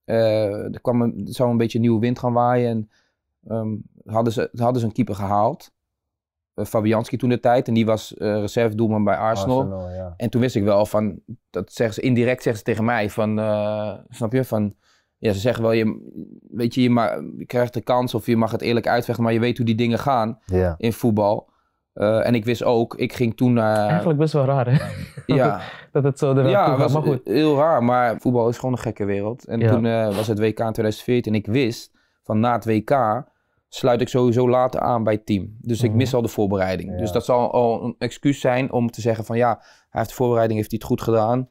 er, kwam een, zou een beetje een nieuwe wind gaan waaien. En ehm, hadden, ze, hadden ze een keeper gehaald. Fabianski toen de tijd. En die was reserve doelman bij Arsenal. En toen wist ik wel van, dat zeggen ze indirect zeggen ze tegen mij van, snap je, van... Ja, ze zeggen wel, je, weet je, je, je krijgt de kans of je mag het eerlijk uitvechten, maar je weet hoe die dingen gaan in voetbal. Eh, en ik wist ook, ik ging toen naar... Eigenlijk best wel raar, hè? Ja. (laughs) dat het zo eruit ja, was, heel raar. Maar voetbal is gewoon een gekke wereld. En toen eh, was het WK in 2014. En ik wist, van na het WK sluit ik sowieso later aan bij het team. Dus ik mhm. mis al de voorbereiding. Dus dat zal al een excuus zijn om te zeggen van... ja, hij heeft de voorbereiding, heeft hij het goed gedaan.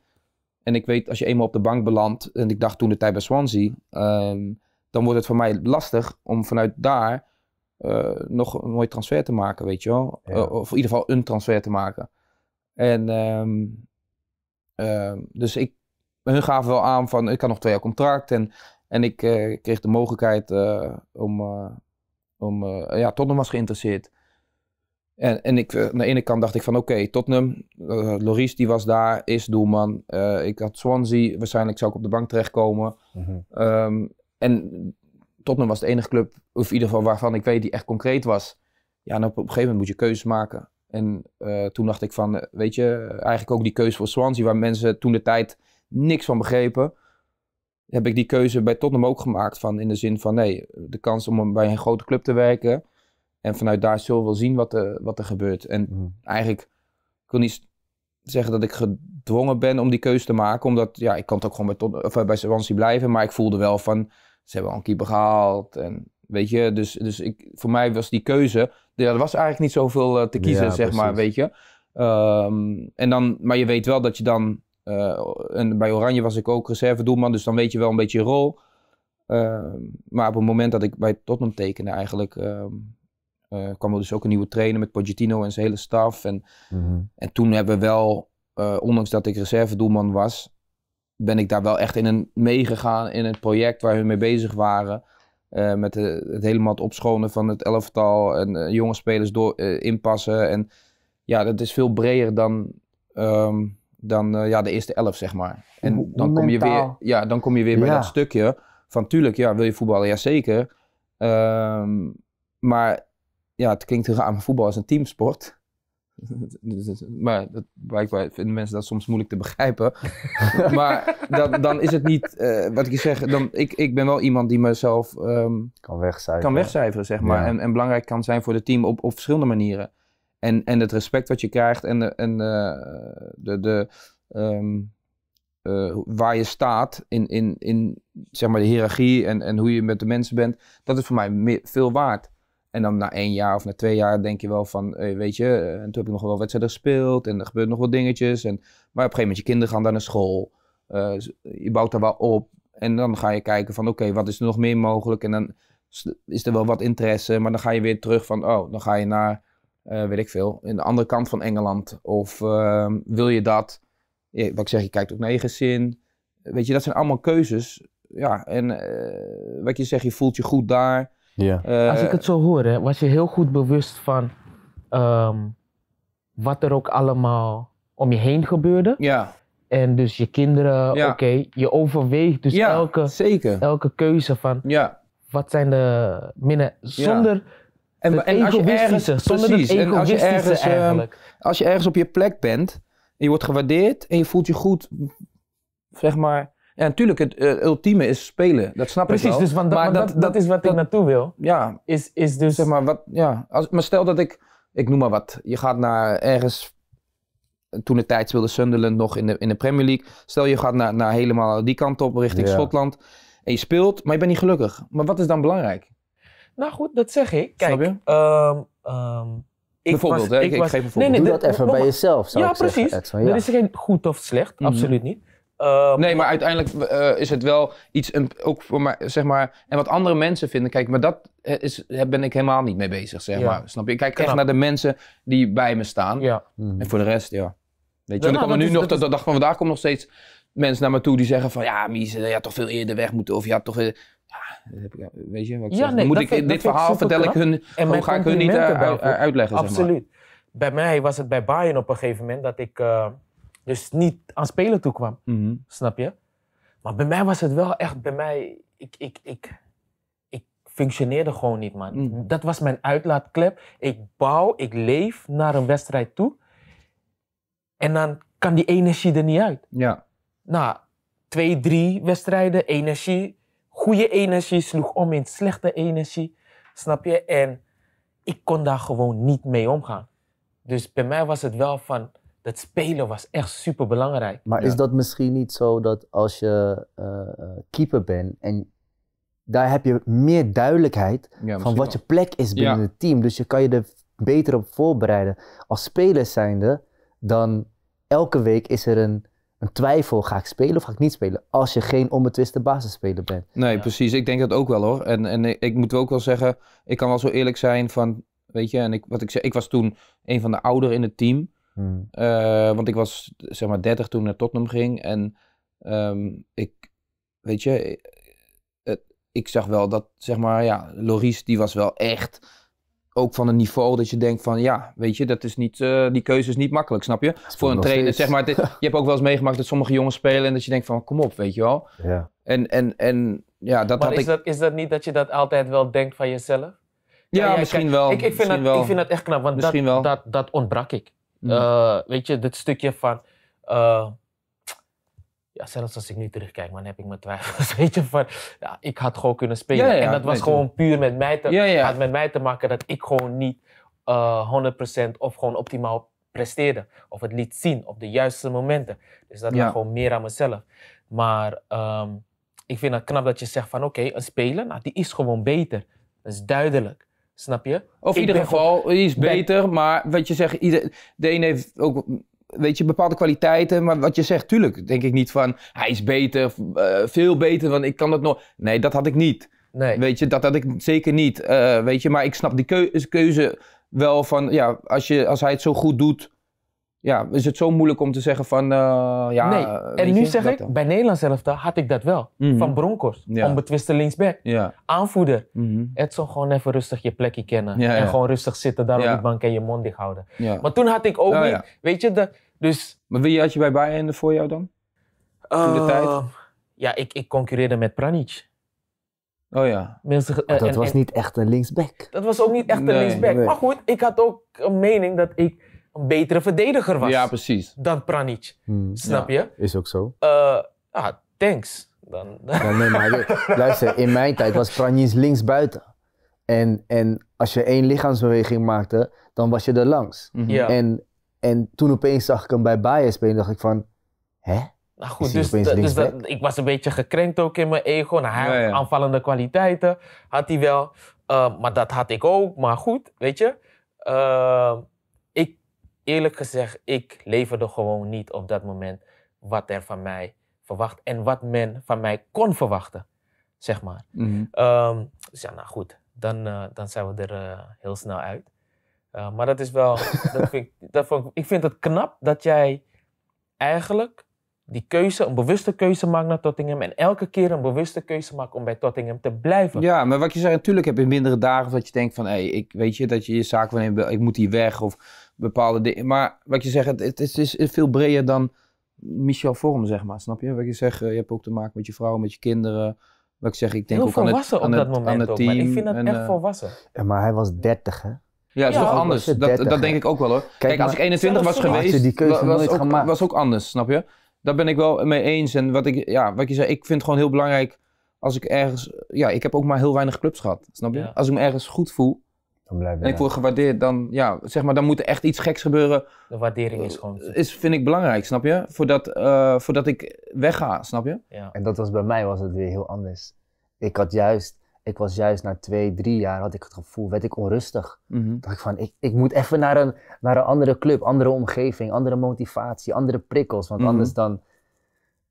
En ik weet, als je eenmaal op de bank belandt... en ik dacht toen de tijd bij Swansea... Ehm, dan wordt het voor mij lastig om vanuit daar eh, nog een mooi transfer te maken, weet je wel. Eh, of in ieder geval een transfer te maken. En ehm, ehm, dus ik, hun gaven wel aan van ik had nog twee jaar contract. En, en ik eh, kreeg de mogelijkheid om, om ja, Tottenham was geïnteresseerd. En, en ik, aan de ene kant dacht ik van oké, okay, Tottenham, Loris die was daar, is doelman. ik had Swansea, waarschijnlijk zou ik op de bank terechtkomen. Mhm. Ehm, en Tottenham was de enige club, of in ieder geval waarvan ik weet die echt concreet was. Ja, en op, een gegeven moment moet je keuzes maken. En eh, toen dacht ik van, eh, weet je, eigenlijk ook die keuze voor Swansea, waar mensen toen de tijd niks van begrepen, heb ik die keuze bij Tottenham ook gemaakt. Van, in de zin van, nee, de kans om bij een grote club te werken. En vanuit daar zullen we wel zien wat, er, wat er gebeurt. En hmm. eigenlijk, ik wil niet zeggen dat ik gedwongen ben om die keuze te maken. Omdat, ja, ik kan het ook gewoon bij, Tottenham, of eh, bij Swansea blijven. Maar ik voelde wel van, ze hebben al een keeper gehaald. En, weet je, dus, dus ik, voor mij was die keuze. Ja, er was eigenlijk niet zoveel eh, te kiezen, zeg maar, weet je. Ehm, en dan, maar je weet wel dat je dan. Eh, en bij Oranje was ik ook reserve doelman, dus dan weet je wel een beetje je rol. Ehm, maar op het moment dat ik bij Tottenham tekende, eigenlijk. Um, kwam er dus ook een nieuwe trainer met Pochettino en zijn hele staf. En, mhm. en toen hebben we wel, ondanks dat ik reserve doelman was, ben ik daar wel echt in een meegegaan in het project waar hun mee bezig waren. Eh, met het helemaal het opschonen van het elftal en eh, jonge spelers door, eh, inpassen. En ja, dat is veel breder dan, ehm, dan ja, de eerste elf, zeg maar. En dan kom je weer, ja, dan kom je weer bij dat stukje van tuurlijk, ja, wil je voetballen? Jazeker. Um, ehm, maar ja, het klinkt heel aan, voetbal als een teamsport. (laughs) Dus maar dat, blijkbaar vinden mensen dat soms moeilijk te begrijpen. (laughs) maar dan is het niet, eh, wat ik je zeg, dan, ik, ik ben wel iemand die mezelf ehm, kan, wegcijferen. zeg maar. En, en, belangrijk kan zijn voor het team op, op verschillende manieren. En, en het respect wat je krijgt en, en eh, de, de, de ehm, eh, waar je staat in, in, in zeg maar de hiërarchie en, en hoe je met de mensen bent, dat is voor mij veel waard. En dan na één jaar of na twee jaar denk je wel van, weet je, eh, en toen heb ik nog wel wedstrijden gespeeld en er gebeurt nog wel dingetjes. En, maar op een gegeven moment, je kinderen gaan dan naar school, eh, je bouwt daar wel op. En dan ga je kijken van, oké, wat is er nog meer mogelijk? En dan is er wel wat interesse, maar dan ga je weer terug van, oh, dan ga je naar, eh, weet ik veel, in de andere kant van Engeland. Of ehm, wil je dat? wat ik zeg, je kijkt ook naar je gezin. Weet je, dat zijn allemaal keuzes. Ja, en wat je zegt, je voelt je goed daar ja. Eh, als ik het zo hoor, was je heel goed bewust van ehm, wat er ook allemaal om je heen gebeurde. Ja. En dus je kinderen, oké, je overweegt dus elke, elke keuze van ja. wat zijn de minnen. Zonder en, en als je ergens, zonder precies, en als je ergens, ehm, eigenlijk. als je ergens op je plek bent en je wordt gewaardeerd en je voelt je goed, zeg maar, ja, natuurlijk, het eh, ultieme is spelen. Dat snap Precies, ik wel. Precies, dus maar dat, dat, is wat ik naartoe wil. Ja. Is, is dus... Zeg maar, wat, ja. Als, maar stel dat ik, ik noem maar wat, je gaat naar ergens... Eh, toen de tijd wilde Sunderland nog in de, in de Premier League. Stel je gaat naar, naar helemaal die kant op, richting Schotland. En je speelt, maar je bent niet gelukkig. Maar wat is dan belangrijk? Nou goed, dat zeg ik. Kijk, um, ik bijvoorbeeld, was, hè? Ik, was, geef een voorbeeld. Nee, nee, Doe dat even bij jezelf, ja, precies. Dat is geen goed of slecht, mhm. absoluut niet. Ehm, nee, maar uiteindelijk eh, is het wel iets, een, ook voor mij, zeg maar, en wat andere mensen vinden. Kijk, maar dat eh, is, daar ben ik helemaal niet mee bezig, zeg maar. Snap je? Ik kijk echt naar de mensen die bij me staan. Ja. Hmm. En voor de rest, ja. Weet je, dan nou, komen nu nog, tot de dag van vandaag komen nog steeds mensen naar me toe die zeggen van, ja, Mies, eh, je had toch veel eerder weg moeten, of ja had toch... Veel... weet je wat ik zeg? moet ik, dit verhaal vertel ik hun, en oh, ga ik hun niet uitleggen, Absoluut. Zeg maar. Bij mij was het bij Bayern op een gegeven moment dat ik dus niet aan spelen toe kwam. Mhm. Snap je? Maar bij mij was het wel echt, bij mij, ik, ik, ik, ik functioneerde gewoon niet, man. Mhm. Dat was mijn uitlaatklep. Ik bouw, ik leef naar een wedstrijd toe. En dan kan die energie er niet uit. Ja. Nou, twee, drie wedstrijden, energie. Goede energie sloeg om in slechte energie. Snap je? En ik kon daar gewoon niet mee omgaan. Dus bij mij was het wel van dat spelen was echt super belangrijk. Maar is dat misschien niet zo dat als je eh, eh, keeper bent en daar heb je meer duidelijkheid van wat je plek is binnen het team. Dus je kan je er beter op voorbereiden. Als speler zijnde, dan elke week is er een, een twijfel, ga ik spelen of ga ik niet spelen? Als je geen onbetwiste basisspeler bent. Nee, precies. Ik denk dat ook wel hoor. En, en ik, ik moet ook wel zeggen, ik kan wel zo eerlijk zijn van, weet je, en ik, wat ik zei, ik was toen een van de ouderen in het team. Hmm. Eh, want ik was zeg maar 30 toen naar Tottenham ging. En ehm, ik, weet je, eh, het, ik zag wel dat, zeg maar, ja, Loris die was wel echt ook van een niveau dat je denkt van ja, weet je, dat is niet, eh, die keuze is niet makkelijk, snap je? Voor een trainer, zeg maar. je hebt ook wel eens meegemaakt dat sommige jongens spelen en dat je denkt van kom op, weet je wel. Ja. En, en, en ja, dat maar had is ik... Dat, is dat niet dat je dat altijd wel denkt van jezelf? Ja, misschien, wel, ik, ik vind misschien dat, wel. Ik vind dat echt knap, want dat, dat, dat ontbrak ik. Eh, weet je, dit stukje van. Eh, ja, zelfs als ik nu terugkijk, dan heb ik mijn twijfels. (laughs) Weet je, van, ja, ik had gewoon kunnen spelen. en dat was gewoon puur met mij, te, Had met mij te maken dat ik gewoon niet 100% eh, of gewoon optimaal presteerde. Of het liet zien op de juiste momenten. Dus dat was gewoon meer aan mezelf. Maar ehm, ik vind het knap dat je zegt van oké, een speler, nou, die is gewoon beter. Dat is duidelijk. Snap je? Of in ieder geval, hij is beter, maar wat je zegt, ieder, de een heeft ook weet je, bepaalde kwaliteiten. Maar wat je zegt, tuurlijk, denk ik niet van hij is beter, eh, veel beter, want ik kan dat nog. Nee, dat had ik niet. Nee. Weet je, dat had ik zeker niet. Eh, weet je, maar ik snap die keuze, keuze wel van, ja, als, je, als hij het zo goed doet, ja, is het zo moeilijk om te zeggen van... Eh, ja, nee, en nu zeg ik, bij Nederland zelf had ik dat wel. Mhm. Van Broncos, onbetwiste linksback. Ja. Aanvoerder. Mm Het gewoon even rustig je plekje kennen. en gewoon rustig zitten daar op die bank en je mond dicht houden. Maar toen had ik ook nou niet, weet je, dus... Maar wie had je bij Bayern voor jou dan? Eh, tijd? Ja, ik, ik concurreerde met Pranic. Oh ja. Mensen, eh, dat was niet echt een linksback. Dat was ook niet echt een linksback. Maar goed, ik had ook een mening dat ik een betere verdediger was. Ja, precies. Dan Pranic. Hmm. Snap je? Is ook zo. Uh, ah, thanks. Dan, nee, maar, (laughs) luister, in mijn tijd was Pranic linksbuiten. En, en als je één lichaamsbeweging maakte, dan was je er langs. Mhm. ja. en, en toen opeens zag ik hem bij Bayern spelen dacht ik van, hè? Nou goed, dus, dus ik was een beetje gekrenkt ook in mijn ego. Nou, hij ja, aanvallende kwaliteiten, had hij wel. Eh, maar dat had ik ook. Maar goed, weet je. Eh, eerlijk gezegd, ik leverde gewoon niet op dat moment wat er van mij verwacht en wat men van mij kon verwachten, zeg maar. Mhm. Ehm, dus ja, nou goed, dan, eh, dan zijn we er eh, heel snel uit. Eh, maar dat is wel, (laughs) dat vind ik, dat vond ik, ik vind het knap dat jij eigenlijk die keuze, een bewuste keuze maakt naar Tottingham. En elke keer een bewuste keuze maakt om bij Tottingham te blijven. Ja, maar wat je zegt natuurlijk heb je mindere dagen dat je denkt van... hé, ik weet je, dat je je zaak wil ik moet hier weg. Of bepaalde dingen. Maar wat je zegt, het, is veel breder dan Michel Vorm, zeg maar. Snap je? Wat je zegt, eh, je hebt ook te maken met je vrouw, met je kinderen. Wat ik zeg, ik denk ook aan het, aan het, dat aan team. ik vind dat echt eh, volwassen. maar hij was 30, hè? Ja, dat is toch anders. Dat, dat, denk ik ook wel hoor. Kijk, als ik 21 was geweest, die keuze was, ook, gemaakt. was ook anders, snap je? Daar ben ik wel mee eens. En wat ik, ja, wat je zei, ik vind gewoon heel belangrijk als ik ergens. Ja, ik heb ook maar heel weinig clubs gehad, snap je? Als ik me ergens goed voel, en ik word gewaardeerd, dan, ja, zeg maar, dan moet er echt iets geks gebeuren. De waardering is gewoon. Eh, is, vind ik belangrijk, snap je? Voordat, uh, voordat ik wegga, snap je? En dat was bij mij was het weer heel anders. Ik had juist, ik was juist na twee, drie jaar had ik het gevoel, werd ik onrustig. Mm Dacht ik van, ik, ik moet even naar een, naar een andere club, andere omgeving, andere motivatie, andere prikkels. Want mhm. anders dan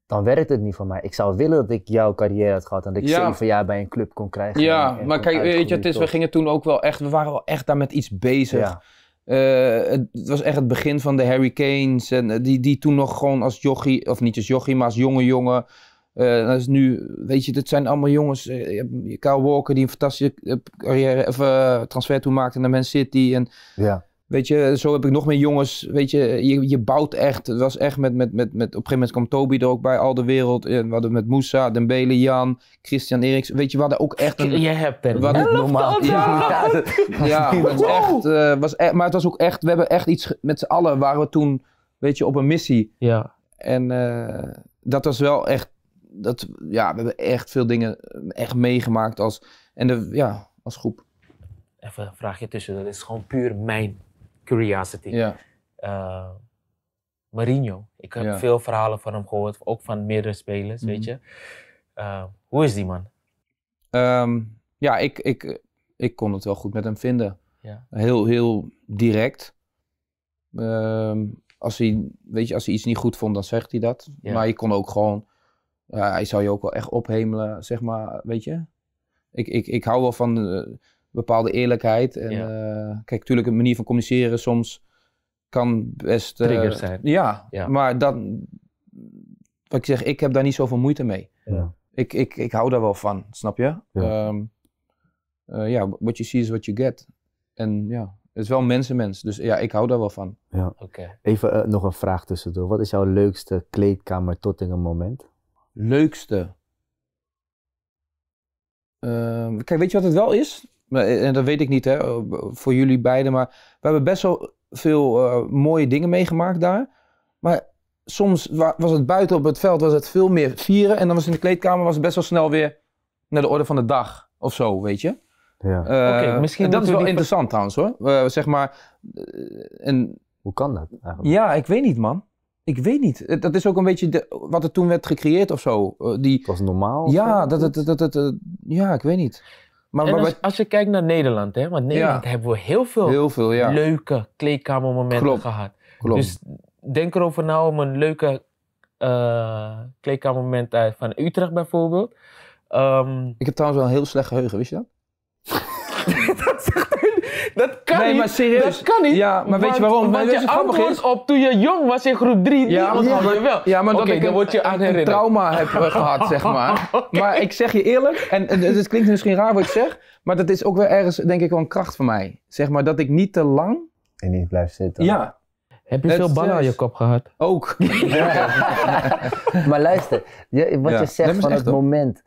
dan werkt het niet voor mij. Ik zou willen dat ik jouw carrière had gehad en dat ik ja. zeven jaar bij een club kon krijgen. Ja, maar kijk, weet je, het is, we gingen toen ook wel echt, we waren wel echt daar met iets bezig. Eh, het, was echt het begin van de Harry Kane's en eh, die, die toen nog gewoon als jochie, of niet als jochie, maar als jonge jongen. Uh, dat is nu, weet je, dat zijn allemaal jongens. Uh, Kyle Walker die een fantastische carrière, of, transfer toen maakte naar Man City. En, ja. Weet je, zo heb ik nog meer jongens. Weet je, je, je bouwt echt. Het was echt met, met, met, met. Op een gegeven moment kwam Toby er ook bij, al de wereld. Eh, we hadden met Moussa, Dembele, Jan, Christian Eriks. Weet je, we hadden ook echt. Een, je hebt het. wat normaal. Ja, echt, eh, was e- maar het was ook echt. We hebben echt iets. Met z'n allen waren we toen, weet je, op een missie. Ja. En eh, dat was wel echt. Dat, ja, we hebben echt veel dingen echt meegemaakt als. En de, ja, als groep. Even een vraagje tussen. Dat is gewoon puur mijn curiosity. Ja. Eh, ik heb veel verhalen van hem gehoord, ook van meerdere spelers, mhm. weet je. Eh, hoe is die man? Ehm, ja, ik, ik, ik kon het wel goed met hem vinden. Ja. Heel, heel direct. Ehm, als, hij, weet je, als hij iets niet goed vond, dan zegt hij dat. Ja. Maar je kon ook gewoon... Uh, hij zou je ook wel echt ophemelen, zeg maar, weet je. Ik, ik, ik hou wel van... Eh, bepaalde eerlijkheid. En eh, kijk, natuurlijk een manier van communiceren soms kan best... Eh, Triggers zijn. Ja, maar dan Wat ik zeg, ik heb daar niet zoveel moeite mee. Ik, ik, ik hou daar wel van, snap je? Ehm, eh, ja, what you see is what you get. En ja, het is wel mensenmens, dus ja, ik hou daar wel van. Ja. Even nog een vraag tussendoor. Wat is jouw leukste kleedkamer tot in een moment? Leukste? Ehm, kijk, weet je wat het wel is? Eh, en dat weet ik niet hè, eh, voor jullie beiden, maar we hebben best wel veel eh, mooie dingen meegemaakt daar. Maar soms was het buiten op het veld was het veel meer vieren. En dan was in de kleedkamer was het best wel snel weer naar de orde van de dag of zo, weet je. Ja. misschien dat is wel interessant trouwens hoor. zeg maar, en, Hoe kan dat eigenlijk? Ja, ik weet niet man. Ik weet niet. Dat is ook een beetje de, wat er toen werd gecreëerd of zo. die, het was normaal? Ja, dat, dat, dat, dat, ja, ik weet niet. Maar, als, je kijkt naar Nederland, hè, want Nederland hebben we heel veel, leuke kleedkamermomenten gehad. Dus denk erover nou om een leuke uh, kleedkamermoment uit van Utrecht bijvoorbeeld. Ehm, ik heb trouwens wel een heel slecht geheugen, wist je dat? nee, maar serieus. Dat kan niet. Ja, maar weet je waarom? Want, je op toen je jong was in groep 3, ja, want je wel. Ja, maar dat dan word je aan een, een trauma heb eh, gehad, zeg maar. (laughs) Maar ik zeg je eerlijk, en, het klinkt misschien raar wat ik zeg, maar dat is ook wel ergens, denk ik, wel een kracht van mij. Zeg maar, dat ik niet te lang... En niet blijf zitten. Ja, heb je veel ballen aan je kop gehad? Ook. (laughs) (laughs) maar luister, wat je zegt van het moment,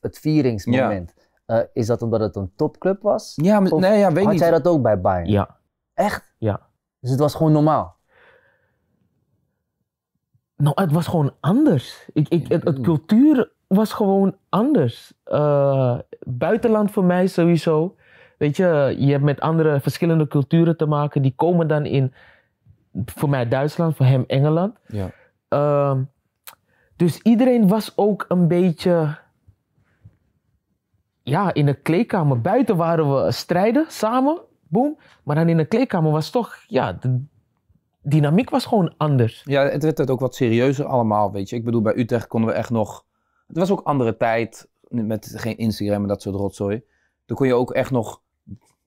het, vieringsmoment. Eh, is dat omdat het een topclub was? Ja, maar, nee, ja, weet had jij dat ook bij Bayern? Ja. Echt? Ja. Dus het was gewoon normaal? Nou, het was gewoon anders. Ik, ik, het, mm. cultuur was gewoon anders. Eh, buitenland voor mij sowieso. Weet je, je hebt met andere verschillende culturen te maken. Die komen dan in, voor mij Duitsland, voor hem Engeland. Ja. Ehm, dus iedereen was ook een beetje ja, in de kleedkamer buiten waren we strijden samen, boom. Maar dan in de kleedkamer was toch, ja, de dynamiek was gewoon anders. Ja, het werd ook wat serieuzer allemaal, weet je. Ik bedoel, bij Utrecht konden we echt nog, het was ook andere tijd, met geen Instagram en dat soort rotzooi. Dan kon je ook echt nog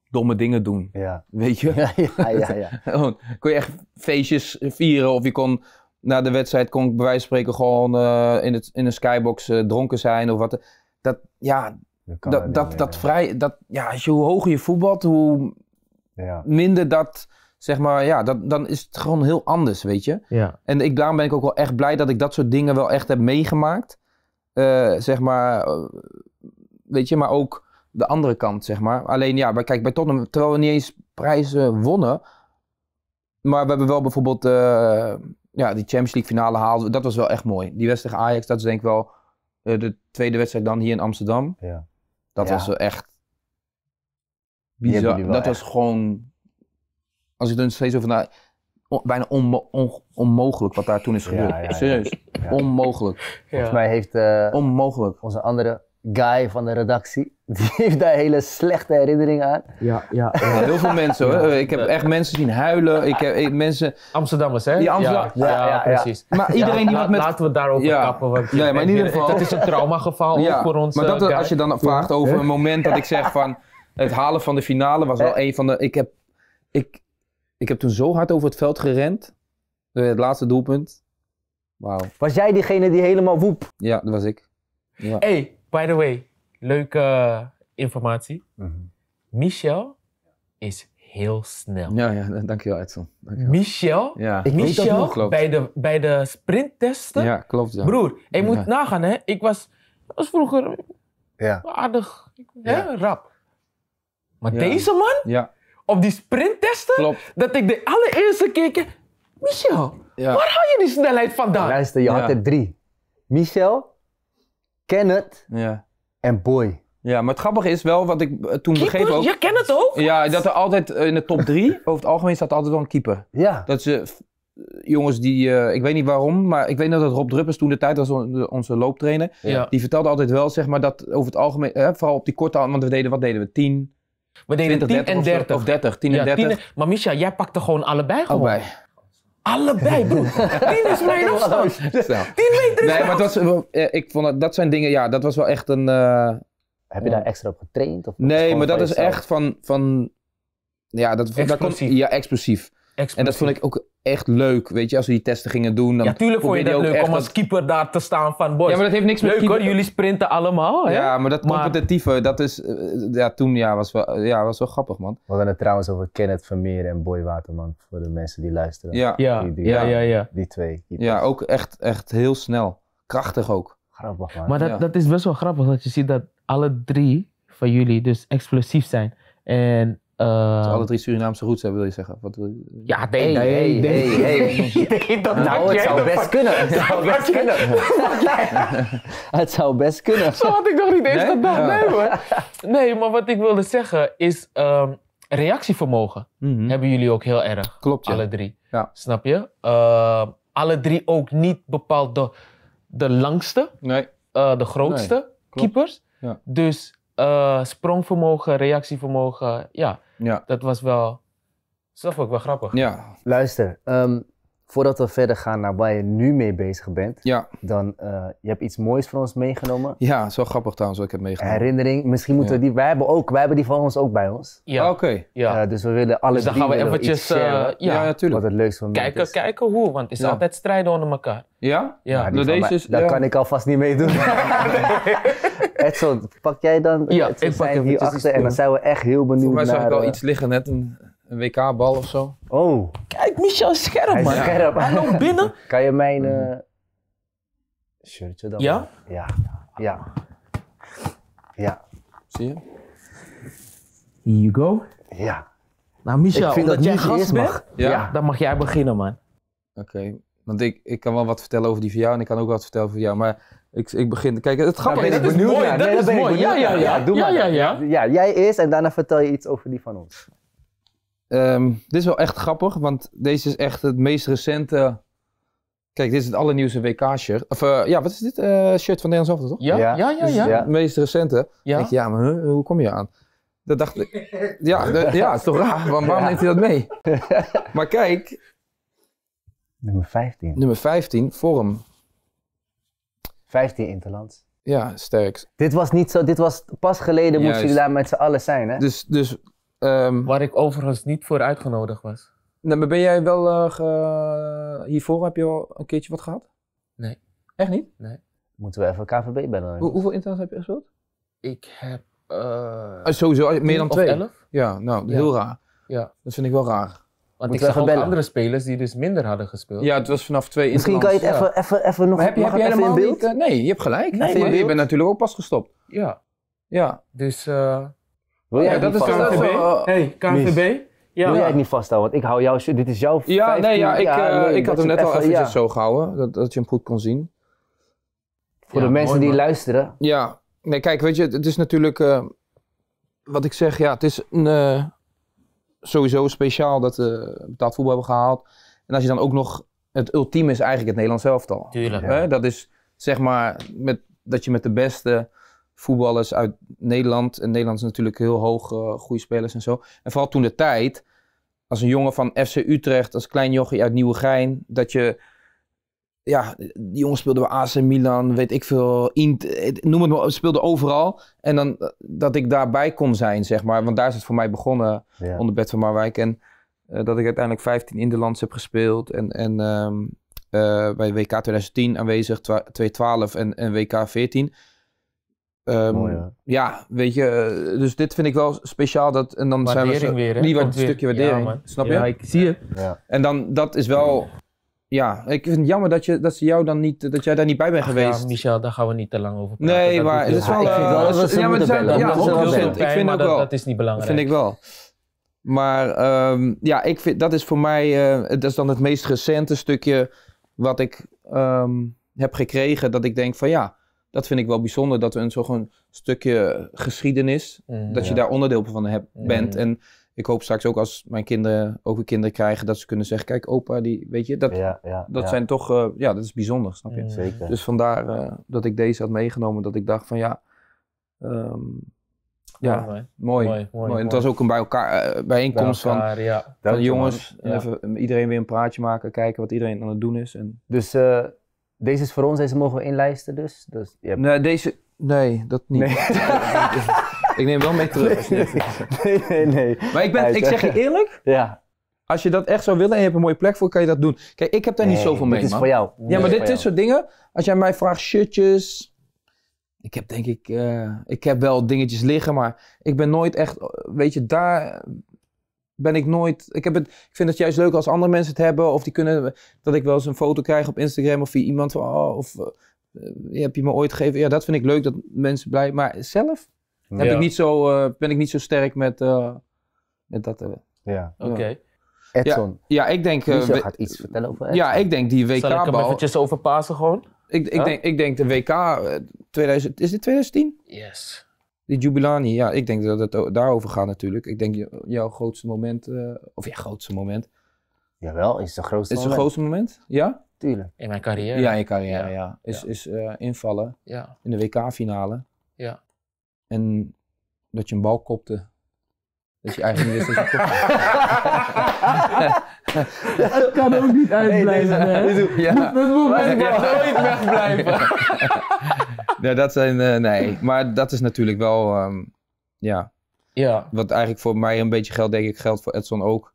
domme dingen doen, ja. weet je. (laughs) Ja, ja, ja. (laughs) kon je echt feestjes vieren of je kon na de wedstrijd kon ik bij wijze van spreken gewoon eh, in, het, in een skybox eh, dronken zijn of wat. Dat, ja, dat, dat, dat vrij, dat, ja, als je, hoe hoger je voetbalt, hoe ja. minder dat, zeg maar, ja, dat, dan is het gewoon heel anders, weet je. Ja. En ik, daarom ben ik ook wel echt blij dat ik dat soort dingen wel echt heb meegemaakt. Eh, zeg maar, eh, weet je, maar ook de andere kant, zeg maar. Alleen ja, maar kijk, bij Tottenham, terwijl we niet eens prijzen wonnen, maar we hebben wel bijvoorbeeld, uh, ja, die Champions League finale haalden, dat was wel echt mooi. Die wedstrijd Ajax, dat is denk ik wel de tweede wedstrijd dan hier in Amsterdam. Ja. Dat was was echt bizar. Dat was gewoon, als ik dan steeds over na, bijna on, onmogelijk wat daar toen is gebeurd. Serieus, onmogelijk. Volgens mij heeft eh, onmogelijk. onze andere guy van de redactie. (laughs) Die heeft daar hele slechte herinneringen aan. Ja, ja. Heel veel mensen hoor. Ik heb echt mensen zien huilen. Ik heb, mensen... Amsterdammers hè? Ja, Amsterdam. ja, precies. Maar iedereen die wat met... Laten we daarover kappen. Want nee, maar in ieder geval... Dat is een traumageval ja. voor ons Maar dat, als je dan vraagt over een moment dat ik zeg van... Het halen van de finale was wel een van de... Ik heb, ik, ik heb toen zo hard over het veld gerend. Eh, het laatste doelpunt. Wauw. Was jij diegene die helemaal woep? Ja, dat was ik. Ja. Hey, By the way, leuke eh, informatie. Mhm. Michel is heel snel. Ja, ja dankjewel Edson. Dankjewel. Michel, ja. ik Michel dat bij, de, bij de sprinttesten. Ja, klopt. Ja. Broer, je moet nagaan hè. Ik was, was vroeger eh, ja. aardig, hè, rap. Maar deze man, ja. op die sprinttesten, klopt. dat ik de allereerste keer... Michel, waar haal je die snelheid vandaan? Luister, je had er drie. Michel, Kenneth ja. en Boy. Ja, maar het grappige is wel wat ik eh, toen begreep ook. Ja, ken het ook. Ja, dat er altijd eh, in de top drie, (laughs) over het algemeen staat altijd wel een keeper. Ja. Dat ze jongens die, eh, ik weet niet waarom, maar ik weet dat Rob Druppers toen de tijd was onze looptrainer. Ja. Die vertelde altijd wel, zeg maar, dat over het algemeen, hè, vooral op die korte, want we deden, wat deden we? 10, we deden 20, 30 en 30. Of, 30, 10 ja, en 30. maar Misha, jij pakte gewoon allebei gewoon. Allebei. Allebei, broer. Die (laughs) is mijn afstand. Die weet het Nee, maar dat, was, eh, ik vond dat, zijn dingen, ja, dat was wel echt een... Eh, Heb je daar extra op getraind? Of nee, maar dat is echt van... van ja, dat, explosief. Dat ja, explosief. En dat vond ik ook echt leuk, weet je, als we die testen gingen doen. Dan ja, vond je dat leuk om als keeper daar te staan van boys. Ja, maar dat heeft niks leuk, met keeper... hoor, jullie sprinten allemaal. Ja, maar dat competitieve, dat is, eh, eh, ja, toen ja, was, wel, ja, was wel grappig, man. We hadden het trouwens over Kenneth Vermeer en Boy Waterman, voor de mensen die luisteren. Ja, ja, die, ja, Die twee. Keepers. Ja, ook echt, echt heel snel. Krachtig ook. Grappig, man. Maar dat, dat is best wel grappig, dat je ziet dat alle drie van jullie dus explosief zijn. En dus alle drie Surinaamse goed hebben, wil je zeggen? Wat Ja, nee, nee, nee, dat nou, (laughs) het zou best kunnen. Het zou best kunnen. het zou best kunnen. Zo had ik nog niet eens gedacht. Nee, Nee, maar wat ik wilde zeggen is... Ehm, reactievermogen mhm. hebben jullie ook heel erg. Klopt, Alle drie. Snap je? Ehm, alle drie ook niet bepaald de, de langste, eh, de grootste keepers. Dus eh, sprongvermogen, reactievermogen, ja, dat was wel, dat wel grappig. Ja. Luister, ehm, voordat we verder gaan naar waar je nu mee bezig bent, ja. dan eh, je hebt iets moois voor ons meegenomen. Ja, zo grappig trouwens wat ik heb meegenomen. Herinnering, misschien moeten we die, wij hebben ook, wij hebben die van ons ook bij ons. Ja. Ah, oké. Ja. Eh, dus we willen alle dus dan gaan we eventjes, ja. ja, Wat het leukste van kijken, is. Kijken hoe, want het is altijd strijden onder elkaar. Ja? Ja. Nou, deze mij, kan ik alvast niet meedoen. (laughs) (laughs) (laughs) Edson, pak jij dan ja, ik pak hier achter en dan zijn we echt heel benieuwd naar... Maar zag ik al iets eh, liggen, net een, een WK-bal of zo. Oh. Kijk, Michel is scherp, man. Hij is scherp. Hij binnen. (laughs) Kan je mijn eh, mhm. shirtje dan? Ja? Ja. Ja. Ja. Zie je? Here you go. Ja. Nou, Michel, ik vind omdat dat jij gast bent, mag. Ja. dan mag jij beginnen, man. Oké. Want ik, ik kan wel wat vertellen over die jou en ik kan ook wat vertellen over jou. Maar ik, ik begin. Kijk, het grappige is. Dat is mooi. Dat is mooi. Ja, ja, ja. Doe ja, ja, jij eerst en daarna vertel je iets over die van ons. Ehm, dit is wel echt grappig, want deze is echt het meest recente. Kijk, dit is het allernieuwste WK-shirt. Of eh, ja, wat is dit? Eh, shirt van Nederlands zelf, toch? Ja, ja, ja. het meest recente. Ja. Denk ja, maar hoe kom je aan? Dat dacht ik. (laughs) Ja, ja, is toch raar? Waarom, neemt hij dat mee? (laughs) maar kijk. Nummer 15. Nummer 15, vorm. 15 Interlands. Ja, sterk. Dit was niet zo, dit was pas geleden moesten jullie daar met z'n allen zijn, hè? Dus, dus ehm, Waar ik overigens niet voor uitgenodigd was. Nou, maar ben jij wel, eh, hiervoor heb je al een keertje wat gehad? Nee. Echt niet? Nee. Moeten we even KVB bellen. Hoe, hoeveel interlands heb je gespeeld? Ik heb... Eh, ah, sowieso, eh, meer dan twee? Elf? Ja, nou, heel raar. Ja. Dat vind ik wel raar. Want ik zag ook andere spelers die dus minder hadden gespeeld. Ja, het was vanaf twee Misschien kan je het even, even, even nog heb je, heb even in beeld? Eh, nee, je hebt gelijk. Nee, maar je bent natuurlijk ook pas gestopt. Ja. Ja. Dus... Eh, wil jij ja, dat is KNVB. Eh, hey, KNVB. Ja. Wil jij het niet vasthouden? Want ik hou jouw Dit is jouw Ja, nee, ja, ik, ik had hem net al even zo gehouden. Dat, dat je hem goed kon zien. Voor de mensen die luisteren. Ja. Nee, kijk, weet je, het is natuurlijk... wat ik zeg, ja, het is een sowieso speciaal dat we betaald voetbal hebben gehaald. En als je dan ook nog, het ultieme is eigenlijk het Nederlands elftal. Tuurlijk. Dat is zeg maar met, dat je met de beste voetballers uit Nederland, en Nederland is natuurlijk heel hoog, eh, goede spelers en zo. En vooral toen de tijd, als een jongen van FC Utrecht, als klein jochie uit Nieuwegein, dat je ja, die jongens speelden bij AC Milan, weet ik veel, Int, noem het maar, speelden overal. En dan eh, dat ik daarbij kon zijn, zeg maar. Want daar is het voor mij begonnen, onder Bed van Marwijk. En eh, dat ik uiteindelijk 15 in de lands heb gespeeld. En, en ehm, eh, bij WK 2010 aanwezig, 2012 en, en WK 14. Ehm, ja. weet je, dus dit vind ik wel speciaal. Dat, en dan waardering zijn we weer, hè? Die een stukje waardering, snap je? Ja, ik zie je En dan, dat is wel ja, ik vind het jammer dat, je, dat, ze jou dan niet, dat jij daar niet bij bent geweest. Ja, Michel, daar gaan we niet te lang over praten. Nee, dat maar het is wel... Ik vind wel ja, maar het is wel Ik vind ook wel. Dat is niet belangrijk. Dat vind ik wel. Maar ehm, ja, ik vind, dat is voor mij, eh, dat is dan het meest recente stukje wat ik ehm, heb gekregen. Dat ik denk van ja, dat vind ik wel bijzonder. Dat we een zo'n stukje geschiedenis, mm, dat je daar onderdeel van hebt, mm. bent. En ik hoop straks ook als mijn kinderen ook weer kinderen krijgen, dat ze kunnen zeggen, kijk opa, die, weet je, dat, dat zijn toch, eh, ja, dat is bijzonder, snap je? Zeker. Dus vandaar eh, dat ik deze had meegenomen, dat ik dacht van ja, ehm, ja, mooi. Mooi, mooi, En het was ook een bij elkaar, eh, bijeenkomst van, de jongens. Even iedereen weer een praatje maken, kijken wat iedereen aan het doen is. En... Dus deze is voor ons, deze mogen we inlijsten dus? dus nee, deze, Nee, dat niet. (laughs) ik neem wel mee terug. Nee, (laughs) nee, nee. nee. Maar ik, ben, ik zeg je eerlijk. (laughs) Ja. Als je dat echt zou willen en je hebt een mooie plek voor, kan je dat doen. Kijk, ik heb daar niet zoveel mee, dit is voor jou. ja, maar dit, is soort dingen. Als jij mij vraagt, shitjes. ik heb denk ik, eh, ik heb wel dingetjes liggen, maar ik ben nooit echt, weet je, daar ben ik nooit, ik, heb het, ik vind het juist leuk als andere mensen het hebben of die kunnen, dat ik wel eens een foto krijg op Instagram of via iemand van, oh, of eh, uh, heb je me ooit gegeven? Ja, dat vind ik leuk dat mensen blij. Maar zelf ik niet zo, uh, ben ik niet zo sterk met, eh, met dat. ja. Oké. Edson. Ja, ik denk. je gaat iets vertellen over Edson. Ja, ik denk die WK-bal. Zal ik hem eventjes Pasen gewoon? Ik, ik, denk, ik denk de WK 2000, is dit 2010? Yes. Die Jubilani, ja, ik denk dat het daarover gaat natuurlijk. Ik denk jouw grootste moment, uh, of ja, grootste moment. Jawel, is het grootste moment. Is het grootste moment, ja? In mijn carrière. Ja, in je carrière, ja. Is, is eh, invallen ja. in de WK-finale. Ja. En dat je een bal kopte. Dat je eigenlijk niet wist dat je kopte. (laughs) dat kan ook niet uitblijven. Nee, ja. Dat, moet (laughs) nooit wegblijven. (laughs) ja, dat zijn, eh, nee. Maar dat is natuurlijk wel, ehm, ja. Ja. Wat eigenlijk voor mij een beetje geldt, denk ik, geldt voor Edson ook.